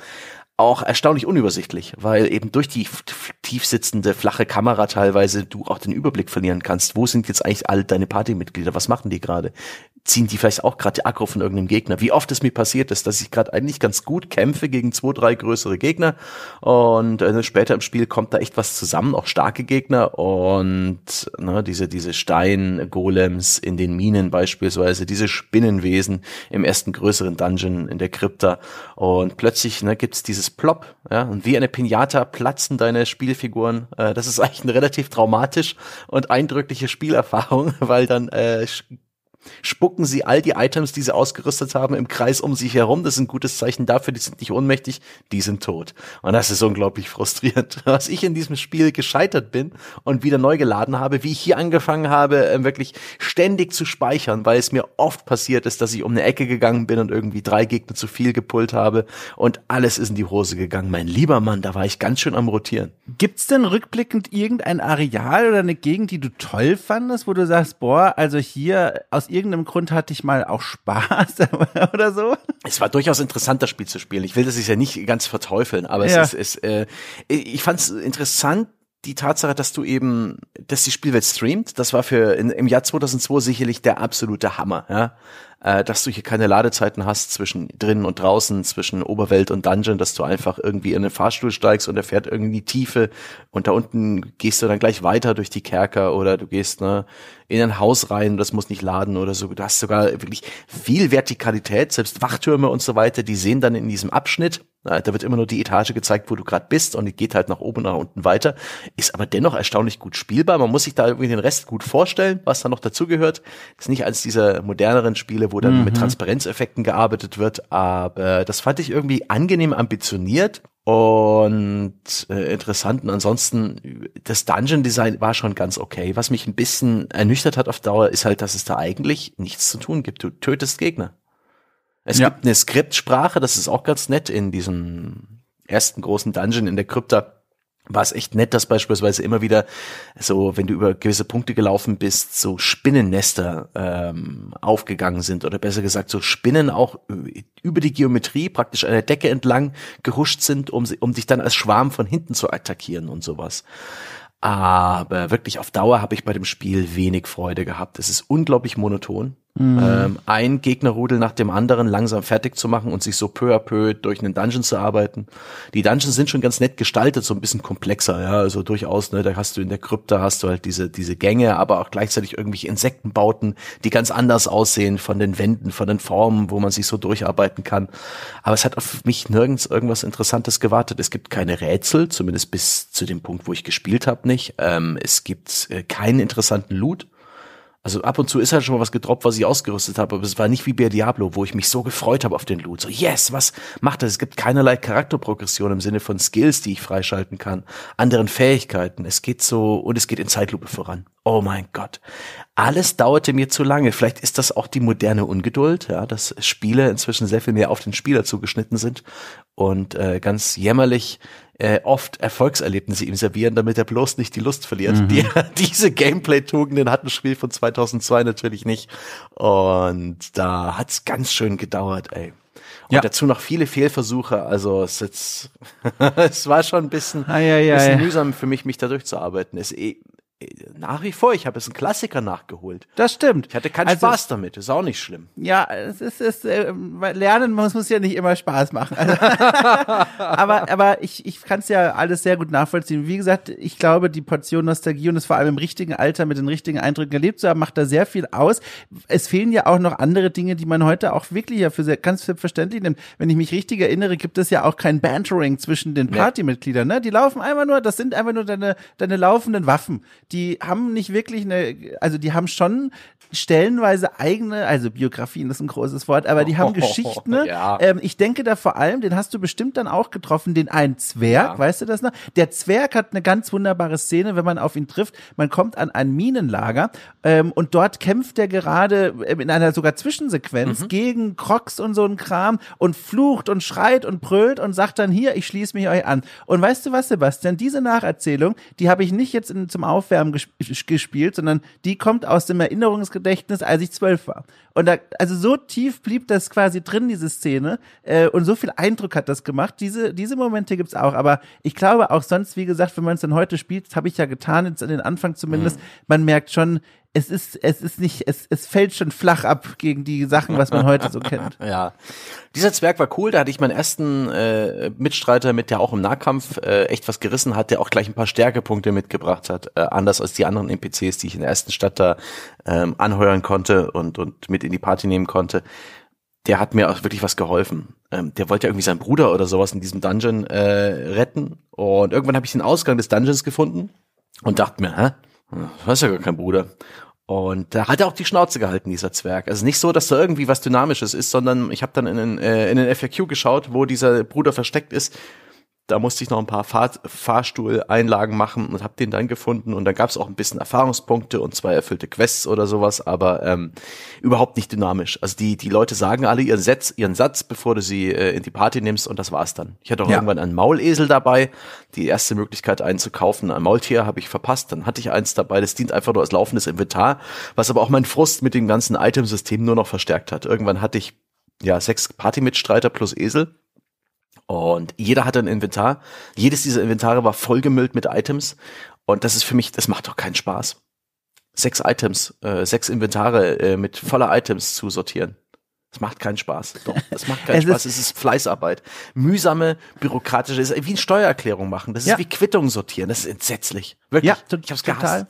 A: auch erstaunlich unübersichtlich, weil eben durch die tiefsitzende, flache Kamera teilweise du auch den Überblick verlieren kannst. Wo sind jetzt eigentlich all deine Partymitglieder? Was machen die gerade? Ziehen die vielleicht auch gerade Aggro von irgendeinem Gegner? Wie oft es mir passiert ist, dass ich gerade eigentlich ganz gut kämpfe gegen zwei, drei größere Gegner und äh, ne, später im Spiel kommt da echt was zusammen, auch starke Gegner und ne, diese, diese Stein-Golems in den Minen beispielsweise, diese Spinnenwesen im ersten größeren Dungeon in der Krypta und plötzlich ne, gibt es dieses links plopp, ja, und wie eine Pinata platzen deine Spielfiguren. Äh, das ist eigentlich eine relativ traumatisch und eindrückliche Spielerfahrung, weil dann äh, spucken sie all die Items, die sie ausgerüstet haben, im Kreis um sich herum. Das ist ein gutes Zeichen dafür, die sind nicht ohnmächtig, die sind tot. Und das ist unglaublich frustrierend, was ich in diesem Spiel gescheitert bin und wieder neu geladen habe, wie ich hier angefangen habe, ähm, wirklich ständig zu speichern, weil es mir oft passiert ist, dass ich um eine Ecke gegangen bin und irgendwie drei Gegner zu viel gepult habe und alles ist in die Hose gegangen. Mein lieber Mann, da war ich ganz schön am Rotieren. Gibt's denn rückblickend irgendein Areal oder eine Gegend, die du toll fandest, wo du sagst,
B: boah, also hier aus irgendeinem Grund hatte ich mal auch
A: Spaß oder so. Es war durchaus interessant, das Spiel zu spielen. Ich will das ja nicht ganz verteufeln, aber ja. es ist, es, äh, ich fand es interessant, die Tatsache, dass du eben, dass die Spielwelt streamt, das war für in, im Jahr 2002 sicherlich der absolute Hammer. Ja? äh, dass du hier keine Ladezeiten hast zwischen drinnen und draußen, zwischen Oberwelt und Dungeon, dass du einfach irgendwie in den Fahrstuhl steigst und er fährt irgendwie die Tiefe und da unten gehst du dann gleich weiter durch die Kerker oder du gehst ne, in ein Haus rein, das muss nicht laden oder so. Du hast sogar wirklich viel Vertikalität, selbst Wachtürme und so weiter, die sehen dann in diesem Abschnitt. Da wird immer nur die Etage gezeigt, wo du gerade bist und die geht halt nach oben und nach unten weiter. Ist aber dennoch erstaunlich gut spielbar. Man muss sich da irgendwie den Rest gut vorstellen, was da noch dazugehört. Ist nicht eines dieser moderneren Spiele, wo dann mhm. mit Transparenzeffekten gearbeitet wird, aber das fand ich irgendwie angenehm ambitioniert und äh, interessant. Und ansonsten, das Dungeon Design war schon ganz okay. Was mich ein bisschen ernüchtert hat auf Dauer, ist halt, dass es da eigentlich nichts zu tun gibt. Du tötest Gegner. Es ja. gibt eine Skriptsprache, das ist auch ganz nett in diesem ersten großen Dungeon in der Krypta war es echt nett, dass beispielsweise immer wieder so, wenn du über gewisse Punkte gelaufen bist, so Spinnennester ähm, aufgegangen sind oder besser gesagt so Spinnen auch über die Geometrie praktisch an der Decke entlang geruscht sind, um, um dich dann als Schwarm von hinten zu attackieren und sowas. Aber wirklich auf Dauer habe ich bei dem Spiel wenig Freude gehabt. Es ist unglaublich monoton. Mhm. Ähm, ein Gegnerrudel nach dem anderen langsam fertig zu machen und sich so peu à peu durch einen Dungeon zu arbeiten. Die Dungeons sind schon ganz nett gestaltet, so ein bisschen komplexer, ja, also durchaus, ne, da hast du in der Krypta hast du halt diese, diese Gänge, aber auch gleichzeitig irgendwelche Insektenbauten, die ganz anders aussehen von den Wänden, von den Formen, wo man sich so durcharbeiten kann. Aber es hat auf mich nirgends irgendwas Interessantes gewartet. Es gibt keine Rätsel, zumindest bis zu dem Punkt, wo ich gespielt habe, nicht. Ähm, es gibt äh, keinen interessanten Loot. Also ab und zu ist halt schon mal was gedroppt, was ich ausgerüstet habe, aber es war nicht wie bei Diablo, wo ich mich so gefreut habe auf den Loot. So, yes, was macht das? Es gibt keinerlei Charakterprogression im Sinne von Skills, die ich freischalten kann, anderen Fähigkeiten. Es geht so, und es geht in Zeitlupe voran. Oh mein Gott. Alles dauerte mir zu lange. Vielleicht ist das auch die moderne Ungeduld, ja, dass Spiele inzwischen sehr viel mehr auf den Spieler zugeschnitten sind und äh, ganz jämmerlich äh, oft Erfolgserlebnisse ihm servieren, damit er bloß nicht die Lust verliert. Mhm. Die, diese Gameplay-Tugenden hat ein Spiel von 2002 natürlich nicht. Und da hat's ganz schön gedauert, ey. Und ja. dazu noch viele Fehlversuche. Also es, jetzt, es war schon ein bisschen, ei, ei, ei. bisschen mühsam für mich, mich da durchzuarbeiten. Es, eh, nach wie vor, ich habe es einen Klassiker nachgeholt. Das stimmt. Ich hatte keinen also, Spaß damit, ist auch nicht schlimm.
B: Ja, es ist, es, äh, lernen muss, muss ja nicht immer Spaß machen. Also,
A: aber aber
B: ich, ich kann es ja alles sehr gut nachvollziehen. Wie gesagt, ich glaube, die Portion Nostalgie und es vor allem im richtigen Alter mit den richtigen Eindrücken erlebt zu haben, macht da sehr viel aus. Es fehlen ja auch noch andere Dinge, die man heute auch wirklich ja für sehr, ganz selbstverständlich nimmt. Wenn ich mich richtig erinnere, gibt es ja auch kein Bantering zwischen den Partymitgliedern. Ne? Die laufen einfach nur, das sind einfach nur deine, deine laufenden Waffen die haben nicht wirklich eine, also die haben schon stellenweise eigene, also Biografien ist ein großes Wort, aber die haben oh, Geschichten. Ne? ja. ähm, ich denke da vor allem, den hast du bestimmt dann auch getroffen, den einen Zwerg, ja. weißt du das noch? Der Zwerg hat eine ganz wunderbare Szene, wenn man auf ihn trifft. Man kommt an ein Minenlager ähm, und dort kämpft er gerade ähm, in einer sogar Zwischensequenz mhm. gegen Crocs und so ein Kram und flucht und schreit und brüllt und sagt dann hier, ich schließe mich euch an. Und weißt du was, Sebastian, diese Nacherzählung, die habe ich nicht jetzt in, zum Aufwärmen Buchstaben ges gespielt, sondern die kommt aus dem Erinnerungsgedächtnis, als ich zwölf war. Und da, also so tief blieb das quasi drin, diese Szene, äh, und so viel Eindruck hat das gemacht. Diese, diese Momente es auch, aber ich glaube auch sonst, wie gesagt, wenn man es dann heute spielt, habe ich ja getan, jetzt an den Anfang zumindest, mhm. man merkt schon, es ist, es ist nicht, es, es fällt schon flach ab gegen die Sachen, was man heute so kennt.
A: ja. Dieser Zwerg war cool, da hatte ich meinen ersten äh, Mitstreiter mit, der auch im Nahkampf äh, echt was gerissen hat, der auch gleich ein paar Stärkepunkte mitgebracht hat, äh, anders als die anderen NPCs, die ich in der ersten Stadt da ähm, anheuern konnte und, und mit in die Party nehmen konnte. Der hat mir auch wirklich was geholfen. Ähm, der wollte ja irgendwie seinen Bruder oder sowas in diesem Dungeon äh, retten. Und irgendwann habe ich den Ausgang des Dungeons gefunden und dachte mir, hä? Du hast ja gar keinen Bruder. Und da hat er auch die Schnauze gehalten, dieser Zwerg. Also nicht so, dass da irgendwie was Dynamisches ist, sondern ich habe dann in den, äh, in den FAQ geschaut, wo dieser Bruder versteckt ist da musste ich noch ein paar Fahr Fahrstuhleinlagen machen und habe den dann gefunden. Und dann gab es auch ein bisschen Erfahrungspunkte und zwei erfüllte Quests oder sowas, aber ähm, überhaupt nicht dynamisch. Also die, die Leute sagen alle ihren, Setz, ihren Satz, bevor du sie äh, in die Party nimmst und das war's dann. Ich hatte auch ja. irgendwann einen Maulesel dabei. Die erste Möglichkeit, einzukaufen. ein Maultier, habe ich verpasst. Dann hatte ich eins dabei. Das dient einfach nur als laufendes Inventar, was aber auch mein Frust mit dem ganzen Itemsystem nur noch verstärkt hat. Irgendwann hatte ich ja sechs Partymitstreiter plus Esel und jeder hatte ein Inventar. Jedes dieser Inventare war vollgemüllt mit Items. Und das ist für mich, das macht doch keinen Spaß. Sechs Items, äh, sechs Inventare äh, mit voller Items zu sortieren. Das macht keinen Spaß. Doch, das macht keinen es Spaß. Ist es ist Fleißarbeit. Mühsame, bürokratische, ist wie eine Steuererklärung machen. Das ist ja. wie Quittung sortieren. Das ist entsetzlich. Wirklich. Ja, ich hab's total. gehasst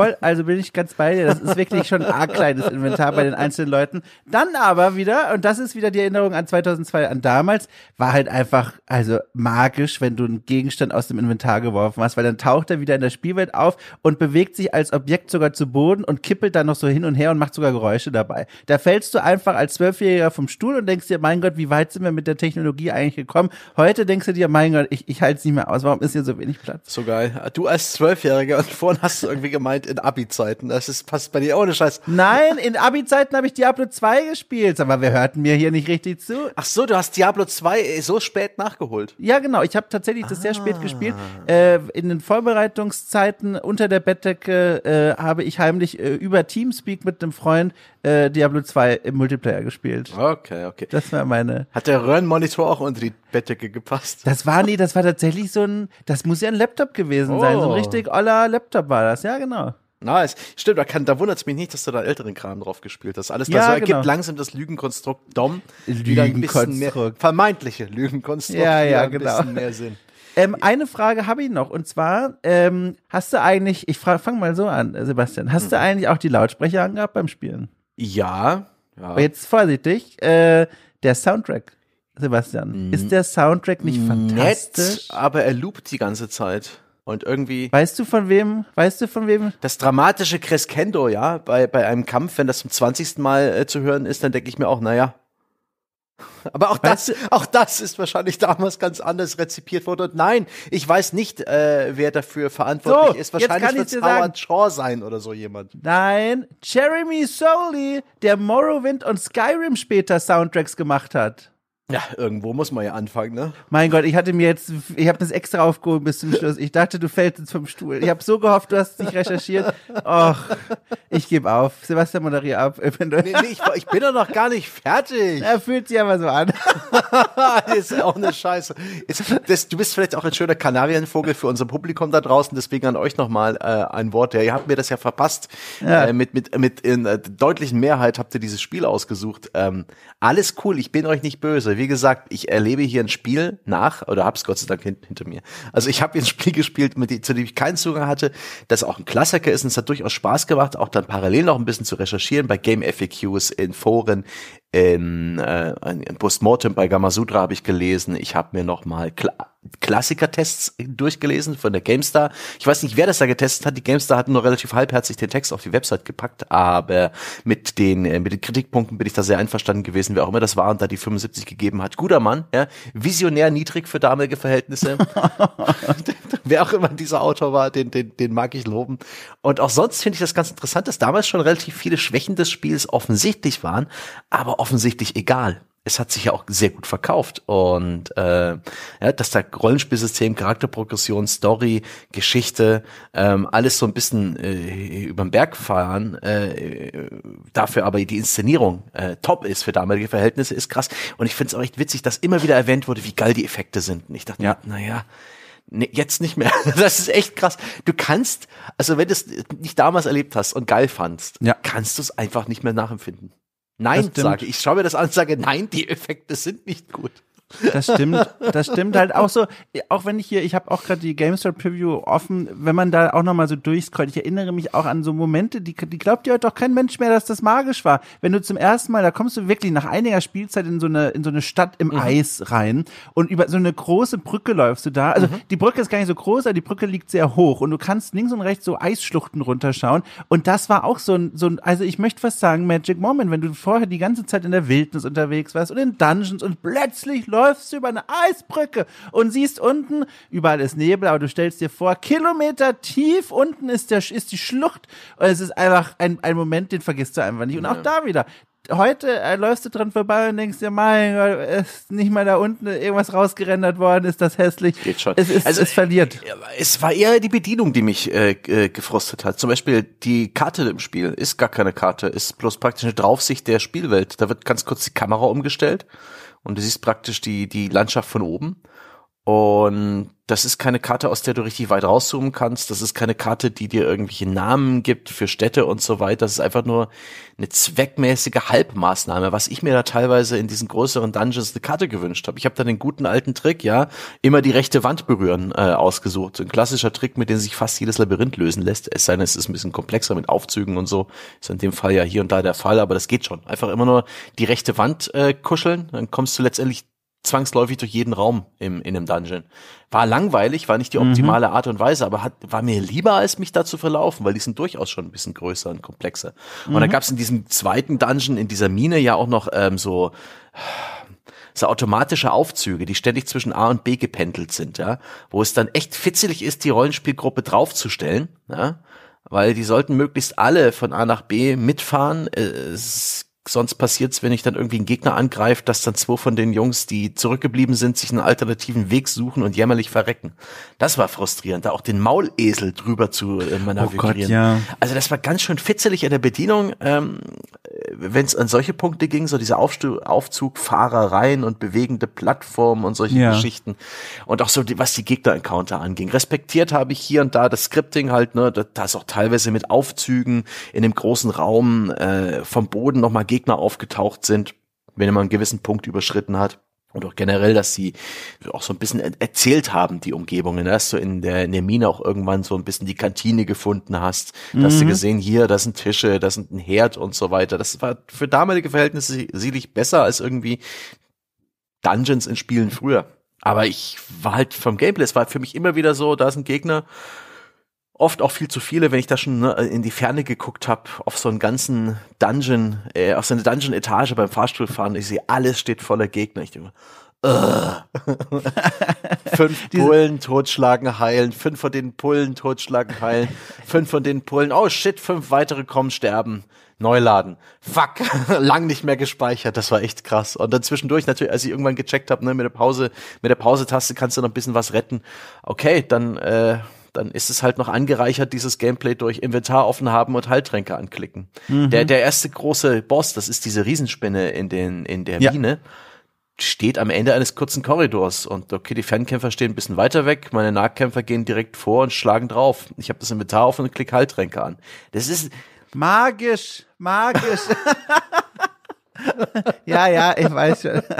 A: voll, also bin ich ganz bei dir. Das ist wirklich schon ein arg kleines Inventar bei den einzelnen Leuten. Dann aber wieder,
B: und das ist wieder die Erinnerung an 2002, an damals, war halt einfach, also magisch, wenn du einen Gegenstand aus dem Inventar geworfen hast, weil dann taucht er wieder in der Spielwelt auf und bewegt sich als Objekt sogar zu Boden und kippelt dann noch so hin und her und macht sogar Geräusche dabei. Da fällst du einfach als Zwölfjähriger vom Stuhl und denkst dir, mein Gott, wie weit sind wir mit der Technologie eigentlich gekommen? Heute denkst du dir, mein Gott, ich, ich halte es nicht mehr aus. Warum ist hier so wenig Platz?
A: So geil. Du als Zwölfjähriger und vorhin hast du irgendwie gemeint, in
B: Abi-Zeiten. Das ist, passt bei dir ohne Scheiß. Nein, in Abi-Zeiten habe ich Diablo 2 gespielt, aber wir hörten mir hier nicht richtig zu. Ach so, du hast Diablo 2 äh, so spät nachgeholt. Ja, genau. Ich habe tatsächlich das ah. sehr spät gespielt. Ah. Äh, in den Vorbereitungszeiten unter der Bettdecke äh, habe ich heimlich äh, über Teamspeak mit einem Freund äh, Diablo 2 im Multiplayer gespielt. Okay, okay. Das war meine. Hat der
A: Röhrenmonitor auch unter die Bettdecke gepasst?
B: Das war nie, das war tatsächlich so ein, das muss ja ein Laptop gewesen oh. sein, so ein oh. richtig
A: aller Laptop war das, ja genau. Nice. Stimmt, da, da wundert es mich nicht, dass du da älteren Kram drauf gespielt hast. Alles das ja, ergibt genau. langsam das Lügenkonstrukt Dom. Lügenkonstrukt. vermeintliche Lügenkonstrukt. Ja, ja, genau. bisschen mehr Sinn.
B: Ähm, eine Frage habe ich noch und zwar ähm, hast du eigentlich, ich fange mal so an, Sebastian, hast hm. du mhm. eigentlich auch die Lautsprecher angehabt beim Spielen? Ja. ja. jetzt vorsichtig, äh, der Soundtrack, Sebastian. Mhm. Ist der Soundtrack nicht fantastisch? Nett,
A: aber er loopt die ganze Zeit. Und irgendwie. Weißt du von wem? Weißt du von wem? Das dramatische Crescendo, ja, bei, bei einem Kampf, wenn das zum 20. Mal äh, zu hören ist, dann denke ich mir auch, naja, aber auch das, auch das ist wahrscheinlich damals ganz anders rezipiert worden. Und nein, ich weiß nicht, äh, wer dafür verantwortlich so, ist. Wahrscheinlich wird es Howard Shaw sein oder so jemand.
B: Nein, Jeremy Soli, der Morrowind und Skyrim später Soundtracks gemacht hat.
A: Ja, irgendwo muss man ja anfangen, ne?
B: Mein Gott, ich hatte mir jetzt, ich habe das extra aufgehoben bis zum Schluss. Ich dachte, du fällst jetzt vom Stuhl. Ich habe so gehofft,
A: du hast dich recherchiert.
B: Och, ich gebe auf. Sebastian, moderier ab. Nee, nee, ich, ich, bin doch noch gar nicht fertig. Er fühlt sich aber so an. das ist auch eine Scheiße.
A: du bist vielleicht auch ein schöner Kanarienvogel für unser Publikum da draußen. Deswegen an euch nochmal äh, ein Wort. ihr habt mir das ja verpasst. Ja. Äh, mit mit, mit in, äh, deutlichen Mehrheit habt ihr dieses Spiel ausgesucht. Ähm, alles cool, ich bin euch nicht böse wie gesagt, ich erlebe hier ein Spiel nach, oder hab's Gott sei Dank hin, hinter mir. Also ich habe hier ein Spiel gespielt, mit dem, zu dem ich keinen Zugang hatte, das auch ein Klassiker ist und es hat durchaus Spaß gemacht, auch dann parallel noch ein bisschen zu recherchieren bei Game FAQs, in Foren, in, äh, in Postmortem bei Gamasutra habe ich gelesen. Ich habe mir noch mal klar Klassiker-Tests durchgelesen von der GameStar. Ich weiß nicht, wer das da getestet hat. Die GameStar hat nur relativ halbherzig den Text auf die Website gepackt, aber mit den, äh, mit den Kritikpunkten bin ich da sehr einverstanden gewesen, wer auch immer das war und da die 75 gegeben hat. Guter Mann, ja. Visionär niedrig für damalige Verhältnisse. wer auch immer dieser Autor war, den, den, den mag ich loben. Und auch sonst finde ich das ganz interessant, dass damals schon relativ viele Schwächen des Spiels offensichtlich waren, aber offensichtlich egal es hat sich ja auch sehr gut verkauft. Und äh, ja, dass da Rollenspielsystem, Charakterprogression, Story, Geschichte, ähm, alles so ein bisschen äh, über den Berg fahren, äh, dafür aber die Inszenierung äh, top ist für damalige Verhältnisse, ist krass. Und ich finde es auch echt witzig, dass immer wieder erwähnt wurde, wie geil die Effekte sind. Und ich dachte, ja. naja. Nee, jetzt nicht mehr. Das ist echt krass. Du kannst, also wenn du es nicht damals erlebt hast und geil fandst, ja. kannst du es einfach nicht mehr nachempfinden. Nein sage. Ich schaue mir das an und sage, nein, die Effekte sind nicht gut. Das stimmt, das stimmt halt auch so. Auch wenn
B: ich hier, ich habe auch gerade die GameStop Preview offen, wenn man da auch nochmal so durchscrollt, ich erinnere mich auch an so Momente, die, die glaubt ja doch kein Mensch mehr, dass das magisch war. Wenn du zum ersten Mal, da kommst du wirklich nach einiger Spielzeit in so eine, in so eine Stadt im mhm. Eis rein und über so eine große Brücke läufst du da. Also mhm. die Brücke ist gar nicht so groß, aber die Brücke liegt sehr hoch und du kannst links und rechts so Eisschluchten runterschauen. Und das war auch so ein, so ein, also ich möchte fast sagen, Magic Moment, wenn du vorher die ganze Zeit in der Wildnis unterwegs warst und in Dungeons und plötzlich läufst läufst du über eine Eisbrücke und siehst unten, überall ist Nebel, aber du stellst dir vor, Kilometer tief unten ist, der, ist die Schlucht. Und es ist einfach ein, ein Moment, den vergisst du einfach nicht. Und ja. auch da wieder, heute äh, läufst du dran vorbei und denkst dir, mein Gott, ist nicht mal da unten irgendwas rausgerendert worden, ist das hässlich.
A: Geht schon. Es, ist, also, es verliert. Äh, es war eher die Bedienung, die mich äh, äh, gefrustet hat. Zum Beispiel die Karte im Spiel ist gar keine Karte, ist bloß praktisch eine Draufsicht der Spielwelt. Da wird ganz kurz die Kamera umgestellt und du siehst praktisch die, die Landschaft von oben und das ist keine Karte, aus der du richtig weit rauszoomen kannst. Das ist keine Karte, die dir irgendwelche Namen gibt für Städte und so weiter. Das ist einfach nur eine zweckmäßige Halbmaßnahme, was ich mir da teilweise in diesen größeren Dungeons eine Karte gewünscht habe. Ich habe da den guten alten Trick, ja, immer die rechte Wand berühren äh, ausgesucht. ein klassischer Trick, mit dem sich fast jedes Labyrinth lösen lässt. Es sei denn, es ist ein bisschen komplexer mit Aufzügen und so. Ist in dem Fall ja hier und da der Fall, aber das geht schon. Einfach immer nur die rechte Wand äh, kuscheln, dann kommst du letztendlich zwangsläufig durch jeden Raum im, in einem Dungeon. War langweilig, war nicht die mhm. optimale Art und Weise, aber hat, war mir lieber, als mich da zu verlaufen, weil die sind durchaus schon ein bisschen größer und komplexer. Mhm. Und da gab es in diesem zweiten Dungeon, in dieser Mine ja auch noch ähm, so so automatische Aufzüge, die ständig zwischen A und B gependelt sind, ja, wo es dann echt fitzelig ist, die Rollenspielgruppe draufzustellen, ja, weil die sollten möglichst alle von A nach B mitfahren. Äh, es sonst passiert's, wenn ich dann irgendwie einen Gegner angreife, dass dann zwei von den Jungs, die zurückgeblieben sind, sich einen alternativen Weg suchen und jämmerlich verrecken. Das war frustrierend, da auch den Maulesel drüber zu äh, oh manövrieren. Oh ja. Also das war ganz schön fitzelig in der Bedienung, ähm, wenn es an solche Punkte ging, so diese Aufstu Aufzug, Fahrereien und bewegende Plattformen und solche ja. Geschichten. Und auch so, die, was die Gegner-Encounter anging. Respektiert habe ich hier und da das Scripting halt, ne, da ist auch teilweise mit Aufzügen in dem großen Raum äh, vom Boden nochmal Gegner aufgetaucht sind, wenn man einen gewissen Punkt überschritten hat. Und auch generell, dass sie auch so ein bisschen erzählt haben, die Umgebungen, ne? dass du in der, in der Mine auch irgendwann so ein bisschen die Kantine gefunden hast, dass mhm. du gesehen, hier, das sind Tische, das sind ein Herd und so weiter. Das war für damalige Verhältnisse sicherlich besser als irgendwie Dungeons in Spielen früher. Aber ich war halt vom Gameplay, es war für mich immer wieder so, da ist ein Gegner, oft auch viel zu viele, wenn ich da schon ne, in die Ferne geguckt habe, auf so einen ganzen Dungeon, äh, auf so eine Dungeon-Etage beim Fahrstuhl fahren, ich sehe, alles steht voller Gegner. Ich denke, fünf Pullen totschlagen, heilen, fünf von den Pullen totschlagen, heilen, fünf von den Pullen, oh shit, fünf weitere kommen, sterben, Neuladen. Fuck, lang nicht mehr gespeichert, das war echt krass. Und dann zwischendurch natürlich, als ich irgendwann gecheckt habe, ne, mit der Pause, mit der Pause-Taste kannst du noch ein bisschen was retten. Okay, dann äh, dann ist es halt noch angereichert, dieses Gameplay durch Inventar offen haben und Heiltränke anklicken. Mhm. Der, der erste große Boss, das ist diese Riesenspinne in, den, in der ja. Mine, steht am Ende eines kurzen Korridors. Und okay, die Fernkämpfer stehen ein bisschen weiter weg, meine Nahkämpfer gehen direkt vor und schlagen drauf. Ich habe das Inventar offen und klicke Heiltränke an. Das ist magisch,
B: magisch. ja, ja, ich weiß schon.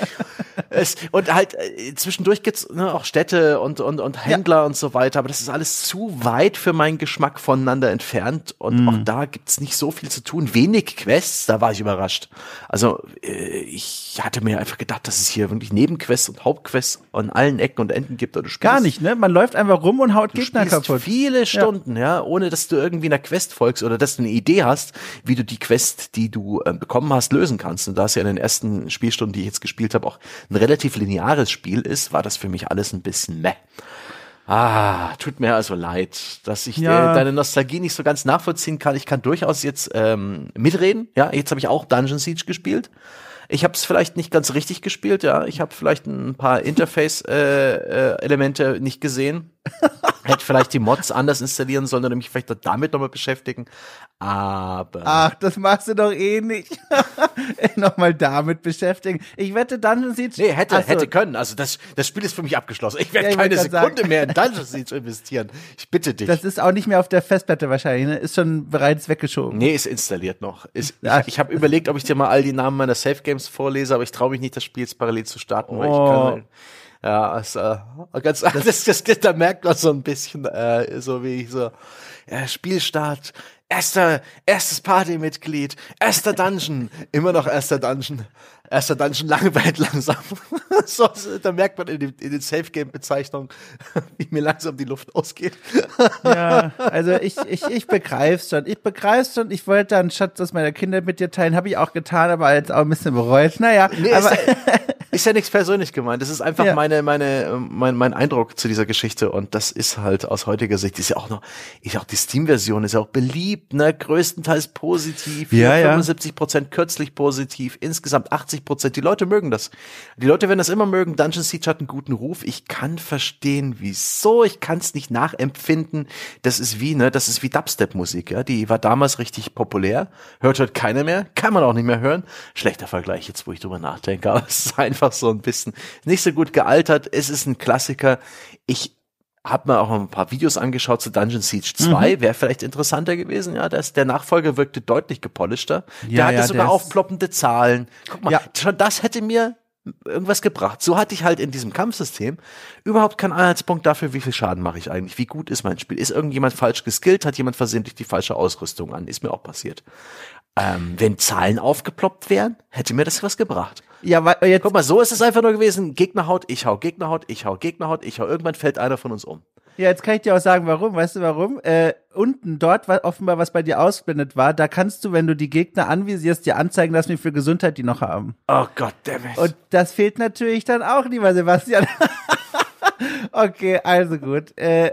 B: es,
A: und halt äh, zwischendurch gibt's ne, auch Städte und, und, und Händler ja. und so weiter, aber das ist alles zu weit für meinen Geschmack voneinander entfernt und mm. auch da gibt's nicht so viel zu tun. Wenig Quests, da war ich überrascht. Also äh, ich hatte mir einfach gedacht, dass es hier wirklich Nebenquests und Hauptquests an allen Ecken und Enden gibt. Und du spielst, Gar nicht, ne? Man läuft einfach rum und haut Gegner kaputt. viele Stunden, ja. ja. ohne dass du irgendwie einer Quest folgst oder dass du eine Idee hast, wie du die Quest, die du äh, bekommen hast, lösen kannst. Und da ist ja in den ersten Spielstunden, die ich jetzt gespielt gespielt habe, auch ein relativ lineares Spiel ist, war das für mich alles ein bisschen meh. Ah, tut mir also leid, dass ich äh, ja. de deine Nostalgie nicht so ganz nachvollziehen kann. Ich kann durchaus jetzt ähm, mitreden. Ja, jetzt habe ich auch Dungeon Siege gespielt. Ich habe es vielleicht nicht ganz richtig gespielt, ja. Ich habe vielleicht ein paar Interface-Elemente äh, äh, nicht gesehen. Hätte vielleicht die Mods anders installieren sollen oder mich vielleicht damit nochmal beschäftigen. Aber. Ach, das machst du doch eh nicht.
B: nochmal damit beschäftigen. Ich wette, Dungeon Siege. Nee, hätte, Achso. hätte
A: können. Also das, das Spiel ist für mich abgeschlossen. Ich werde ja, keine Sekunde sagen. mehr in Dungeon
B: Siege investieren. Ich bitte dich. Das ist auch nicht mehr auf der Festplatte wahrscheinlich,
A: ne? Ist schon bereits weggeschoben. Nee, ist installiert noch. Ist, Ach. ich ich habe überlegt, ob ich dir mal all die Namen meiner Safe Games vorlese, aber ich traue mich nicht, das Spiel jetzt parallel zu starten, oh. weil ich oh. kann. Ja, also, äh, ganz, das, das, das, da merkt man so ein bisschen, äh, so wie ich so, ja, Spielstart, erster, erstes Partymitglied, erster Dungeon, immer noch erster Dungeon, erster Dungeon langweilt langsam. so, da merkt man in, dem, in den Safe Game Bezeichnungen, wie mir langsam die Luft ausgeht. ja, also ich, ich, ich
B: begreif's schon, ich begreif's schon, ich wollte einen Schatz aus meiner Kinder mit dir teilen, habe ich auch getan, aber jetzt auch ein
A: bisschen bereut.
B: Naja, nee, aber
A: ist ja nichts persönlich gemeint. Das ist einfach ja. meine, meine, ähm, mein, mein Eindruck zu dieser Geschichte. Und das ist halt aus heutiger Sicht, ist ja auch noch, ist auch die Steam-Version, ist ja auch beliebt, ne? Größtenteils positiv. Ja, 75 Prozent ja. kürzlich positiv. Insgesamt 80 Prozent. Die Leute mögen das. Die Leute werden das immer mögen. Dungeon Siege hat einen guten Ruf. Ich kann verstehen, wieso. Ich kann es nicht nachempfinden. Das ist wie, ne? Das ist wie Dubstep-Musik, ja? Die war damals richtig populär. Hört heute keiner mehr. Kann man auch nicht mehr hören. Schlechter Vergleich jetzt, wo ich drüber nachdenke. Aber es ist einfach einfach so ein bisschen. Nicht so gut gealtert. Es ist ein Klassiker. Ich habe mir auch ein paar Videos angeschaut zu Dungeon Siege 2, mhm. wäre vielleicht interessanter gewesen, ja, dass der Nachfolger wirkte deutlich gepolischter. Ja, hatte ja, sogar aufploppende Zahlen. Guck mal, ja. schon das hätte mir irgendwas gebracht. So hatte ich halt in diesem Kampfsystem überhaupt keinen Anhaltspunkt dafür, wie viel Schaden mache ich eigentlich, wie gut ist mein Spiel, ist irgendjemand falsch geskillt, hat jemand versehentlich die falsche Ausrüstung an, ist mir auch passiert ähm, wenn Zahlen aufgeploppt wären, hätte mir das was gebracht. Ja, weil jetzt. Guck mal, so ist es einfach nur gewesen. Gegnerhaut, ich hau, Gegnerhaut, ich hau, Gegnerhaut, ich hau. Irgendwann fällt einer von uns um.
B: Ja, jetzt kann ich dir auch sagen, warum. Weißt du warum? Äh, unten dort, war offenbar, was bei dir ausblendet war, da kannst du, wenn du die Gegner anvisierst, dir anzeigen lassen, wie viel Gesundheit die noch haben. Oh
A: Gott, damn it. Und
B: das fehlt natürlich dann auch lieber, Sebastian. Okay, also gut. Äh,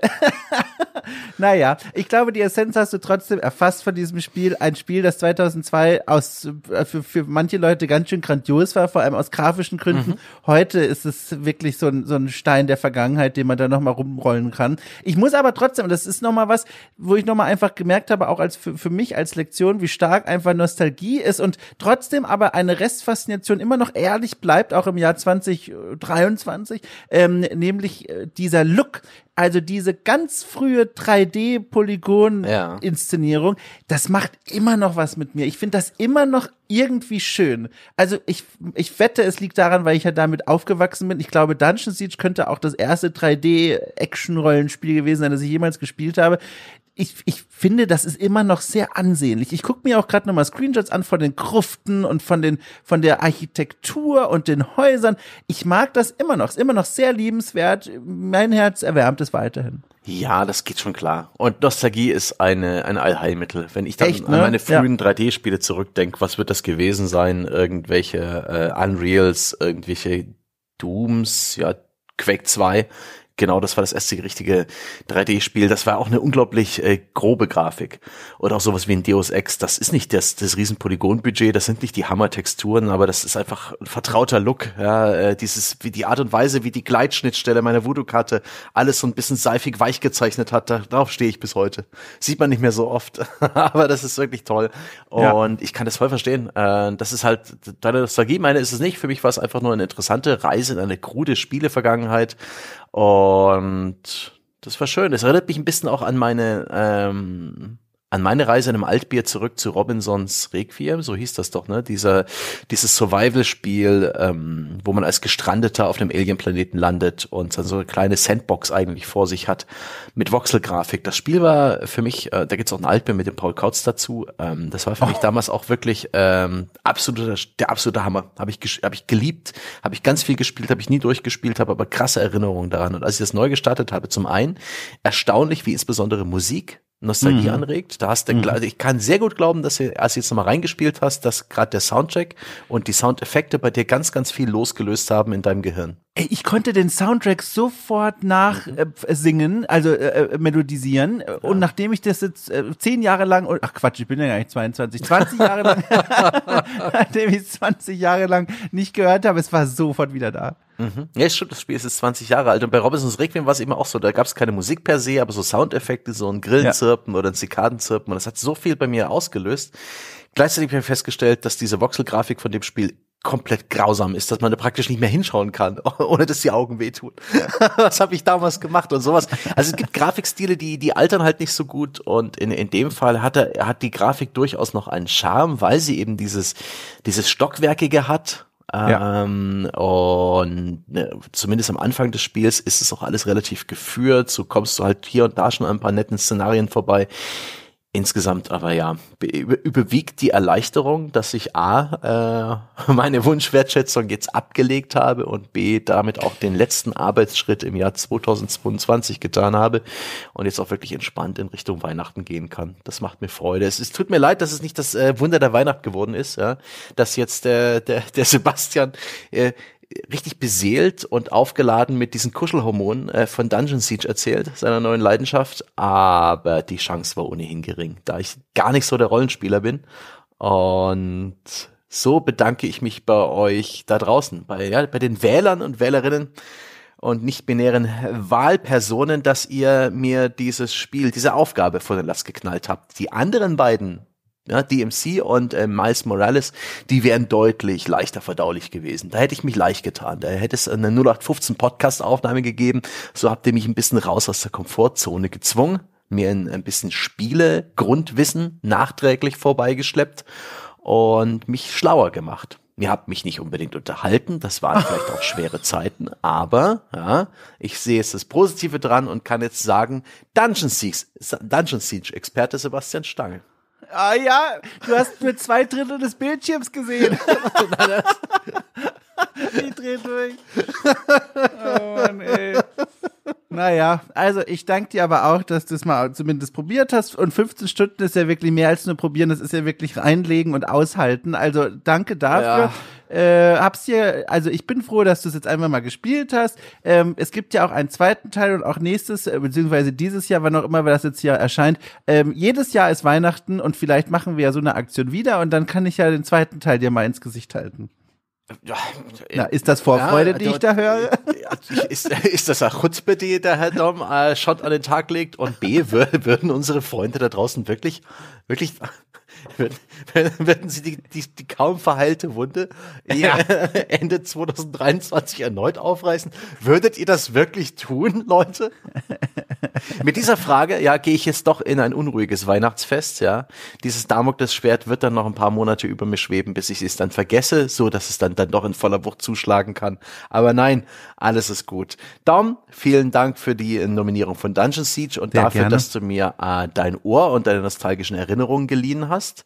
B: naja, ich glaube, die Essenz hast du trotzdem erfasst von diesem Spiel. Ein Spiel, das 2002 aus, äh, für, für manche Leute ganz schön grandios war, vor allem aus grafischen Gründen. Mhm. Heute ist es wirklich so ein, so ein Stein der Vergangenheit, den man da nochmal rumrollen kann. Ich muss aber trotzdem, das ist nochmal was, wo ich nochmal einfach gemerkt habe, auch als für, für mich als Lektion, wie stark einfach Nostalgie ist und trotzdem aber eine Restfaszination immer noch ehrlich bleibt, auch im Jahr 2023, ähm, nämlich äh, dieser Look, also diese ganz frühe 3D-Polygon-Inszenierung, ja. das macht immer noch was mit mir. Ich finde das immer noch irgendwie schön. Also ich, ich wette, es liegt daran, weil ich ja damit aufgewachsen bin. Ich glaube, Dungeon Siege könnte auch das erste 3D-Action-Rollenspiel gewesen sein, das ich jemals gespielt habe ich, ich finde, das ist immer noch sehr ansehnlich. Ich gucke mir auch gerade nochmal Screenshots an von den Gruften und von den von der Architektur und den Häusern. Ich mag das immer noch. Ist immer noch sehr liebenswert. Mein Herz erwärmt es weiterhin.
A: Ja, das geht schon klar. Und Nostalgie ist eine, ein Allheilmittel. Wenn ich dann Echt, ne? an meine frühen ja. 3D-Spiele zurückdenke, was wird das gewesen sein? Irgendwelche äh, Unreals, irgendwelche Dooms, ja, Quake 2 Genau, das war das erste richtige 3D-Spiel. Das war auch eine unglaublich äh, grobe Grafik. Oder auch sowas wie ein Deus Ex. Das ist nicht das, das riesen budget das sind nicht die Hammer-Texturen, aber das ist einfach ein vertrauter Look. Ja, äh, dieses, wie die Art und Weise, wie die Gleitschnittstelle meiner Voodoo-Karte alles so ein bisschen seifig weich gezeichnet hat, darauf stehe ich bis heute. Sieht man nicht mehr so oft, aber das ist wirklich toll. Und ja. ich kann das voll verstehen. Äh, das ist halt deine Nostalgie, meine ist es nicht. Für mich war es einfach nur eine interessante Reise in eine krude Spielevergangenheit. Und das war schön. Es erinnert mich ein bisschen auch an meine ähm, an meine Reise in einem Altbier zurück zu Robinsons Requiem, so hieß das doch, ne? Dieser, dieses Survival-Spiel, ähm, wo man als Gestrandeter auf einem Alien-Planeten landet und dann so eine kleine Sandbox eigentlich vor sich hat mit Voxel-Grafik. Das Spiel war für mich, äh, da gibt's auch ein Altbier mit dem Paul Kautz dazu. Ähm, das war für oh. mich damals auch wirklich ähm, absoluter, der absolute Hammer. Habe ich, hab ich geliebt, habe ich ganz viel gespielt, habe ich nie durchgespielt, habe aber krasse Erinnerungen daran. Und als ich das neu gestartet habe, zum einen erstaunlich, wie insbesondere Musik Nostalgie mhm. anregt. Da hast du, mhm. Also ich kann sehr gut glauben, dass du, als du jetzt nochmal reingespielt hast, dass gerade der Soundtrack und die Soundeffekte bei dir ganz, ganz viel losgelöst haben in deinem Gehirn.
B: Ich konnte den Soundtrack sofort nachsingen, mhm. Äh, also äh, äh, melodisieren. Ja. Und nachdem ich das jetzt äh, zehn Jahre lang, ach Quatsch, ich bin ja gar nicht 22, 20 Jahre lang, nachdem ich es 20 Jahre lang nicht gehört habe, es war sofort wieder da.
A: Mhm. Ja, stimmt, das Spiel ist jetzt 20 Jahre alt und bei Robinsons Requiem war es eben auch so, da gab es keine Musik per se, aber so Soundeffekte, so ein Grillenzirpen ja. oder ein Zikadenzirpen und das hat so viel bei mir ausgelöst. Gleichzeitig habe ich festgestellt, dass diese Voxelgrafik von dem Spiel komplett grausam ist, dass man da praktisch nicht mehr hinschauen kann, ohne dass die Augen wehtun. Was habe ich damals gemacht und sowas. Also es gibt Grafikstile, die die altern halt nicht so gut und in, in dem Fall hat er hat die Grafik durchaus noch einen Charme, weil sie eben dieses dieses stockwerkige hat ähm, ja. Und ne, zumindest am Anfang des Spiels ist es auch alles relativ geführt. So kommst du halt hier und da schon an ein paar netten Szenarien vorbei. Insgesamt aber ja, überwiegt die Erleichterung, dass ich A, äh, meine Wunschwertschätzung jetzt abgelegt habe und B, damit auch den letzten Arbeitsschritt im Jahr 2022 getan habe und jetzt auch wirklich entspannt in Richtung Weihnachten gehen kann. Das macht mir Freude. Es, es tut mir leid, dass es nicht das äh, Wunder der Weihnacht geworden ist, ja? dass jetzt äh, der, der Sebastian äh, richtig beseelt und aufgeladen mit diesen Kuschelhormonen äh, von Dungeon Siege erzählt, seiner neuen Leidenschaft. Aber die Chance war ohnehin gering, da ich gar nicht so der Rollenspieler bin. Und so bedanke ich mich bei euch da draußen, bei, ja, bei den Wählern und Wählerinnen und nicht-binären Wahlpersonen, dass ihr mir dieses Spiel, diese Aufgabe vor den Last geknallt habt. Die anderen beiden ja, DMC und äh, Miles Morales, die wären deutlich leichter verdaulich gewesen. Da hätte ich mich leicht getan. Da hätte es eine 0815 Podcast-Aufnahme gegeben. So habt ihr mich ein bisschen raus aus der Komfortzone gezwungen, mir ein, ein bisschen Spiele, Grundwissen nachträglich vorbeigeschleppt und mich schlauer gemacht. Ihr habt mich nicht unbedingt unterhalten, das waren vielleicht auch schwere Zeiten, aber ja, ich sehe jetzt das Positive dran und kann jetzt sagen, Dungeon Siege, Dungeon Siege Experte Sebastian Stange.
B: Ah ja, du hast nur zwei Drittel des Bildschirms gesehen. ich dreh durch. Oh Mann, ey. Naja, also ich danke dir aber auch, dass du es mal zumindest probiert hast. Und 15 Stunden ist ja wirklich mehr als nur probieren, das ist ja wirklich reinlegen und aushalten. Also danke dafür. Ja. Äh, hab's dir, also ich bin froh, dass du es jetzt einfach mal gespielt hast. Ähm, es gibt ja auch einen zweiten Teil und auch nächstes, äh, beziehungsweise dieses Jahr, wann auch immer weil das jetzt hier erscheint. Ähm, jedes Jahr ist Weihnachten und vielleicht machen wir ja so eine Aktion wieder und dann kann ich ja den zweiten Teil dir mal ins Gesicht halten.
A: Na, ist das Vorfreude, ja, die also, ich da höre? Ist, ist das eine Chutzpe, die der Herr Dom äh, Schott an den Tag legt? Und B, würden unsere Freunde da draußen wirklich, wirklich werden sie die, die, die, kaum verheilte Wunde eh ja. Ende 2023 erneut aufreißen? Würdet ihr das wirklich tun, Leute? Mit dieser Frage, ja, gehe ich jetzt doch in ein unruhiges Weihnachtsfest, ja. Dieses Schwert wird dann noch ein paar Monate über mir schweben, bis ich es dann vergesse, so dass es dann, dann doch in voller Wucht zuschlagen kann. Aber nein, alles ist gut. Daum, vielen Dank für die äh, Nominierung von Dungeon Siege und Sehr dafür, gerne. dass du mir äh, dein Ohr und deine nostalgischen Erinnerungen geliehen hast hast,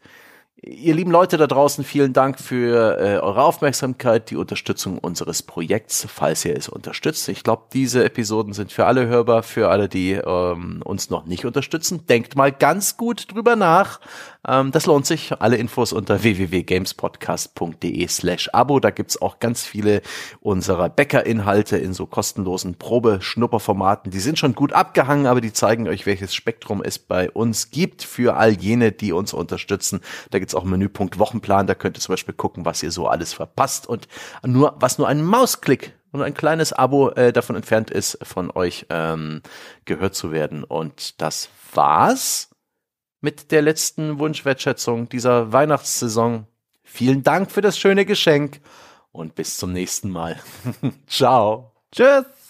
A: Ihr lieben Leute da draußen, vielen Dank für äh, eure Aufmerksamkeit, die Unterstützung unseres Projekts, falls ihr es unterstützt. Ich glaube, diese Episoden sind für alle hörbar, für alle, die ähm, uns noch nicht unterstützen. Denkt mal ganz gut drüber nach. Ähm, das lohnt sich. Alle Infos unter www.gamespodcast.de slash Abo. Da gibt's auch ganz viele unserer Bäcker-Inhalte in so kostenlosen Probe-Schnupperformaten. Die sind schon gut abgehangen, aber die zeigen euch, welches Spektrum es bei uns gibt für all jene, die uns unterstützen. Da gibt's gibt's auch einen Menüpunkt Wochenplan, da könnt ihr zum Beispiel gucken, was ihr so alles verpasst und nur, was nur ein Mausklick und ein kleines Abo äh, davon entfernt ist, von euch ähm, gehört zu werden. Und das war's mit der letzten Wunschwertschätzung dieser Weihnachtssaison. Vielen Dank für das schöne Geschenk und bis zum nächsten Mal. Ciao. Tschüss.